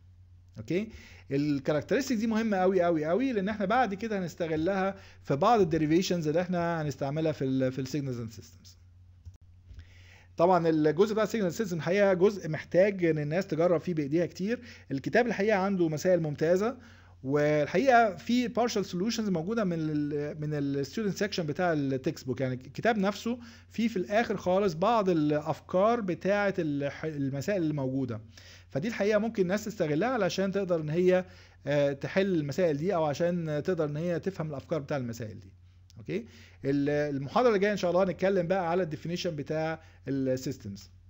اوكي الكاركترستيك دي مهمه قوي قوي قوي لان احنا بعد كده هنستغلها في بعض الديريفيشنز اللي احنا هنستعملها في الـ في السيجنالز اند سيستمز طبعا الجزء بتاع السيجنال سيستم الحقيقه جزء محتاج ان الناس تجرب فيه بايديها كتير الكتاب الحقيقه عنده مسائل ممتازه والحقيقه في بارشال سوليوشنز موجوده من الـ من الستودنت سيكشن بتاع التكست بوك يعني الكتاب نفسه فيه في الاخر خالص بعض الافكار بتاعه المسائل اللي موجوده فدي الحقيقه ممكن الناس تستغلها علشان تقدر ان هي آه، تحل المسائل دي او عشان تقدر ان هي تفهم الافكار بتاع المسائل دي اوكي المحاضره الجايه ان شاء الله هنتكلم بقى على الديفينيشن بتاع السيستمز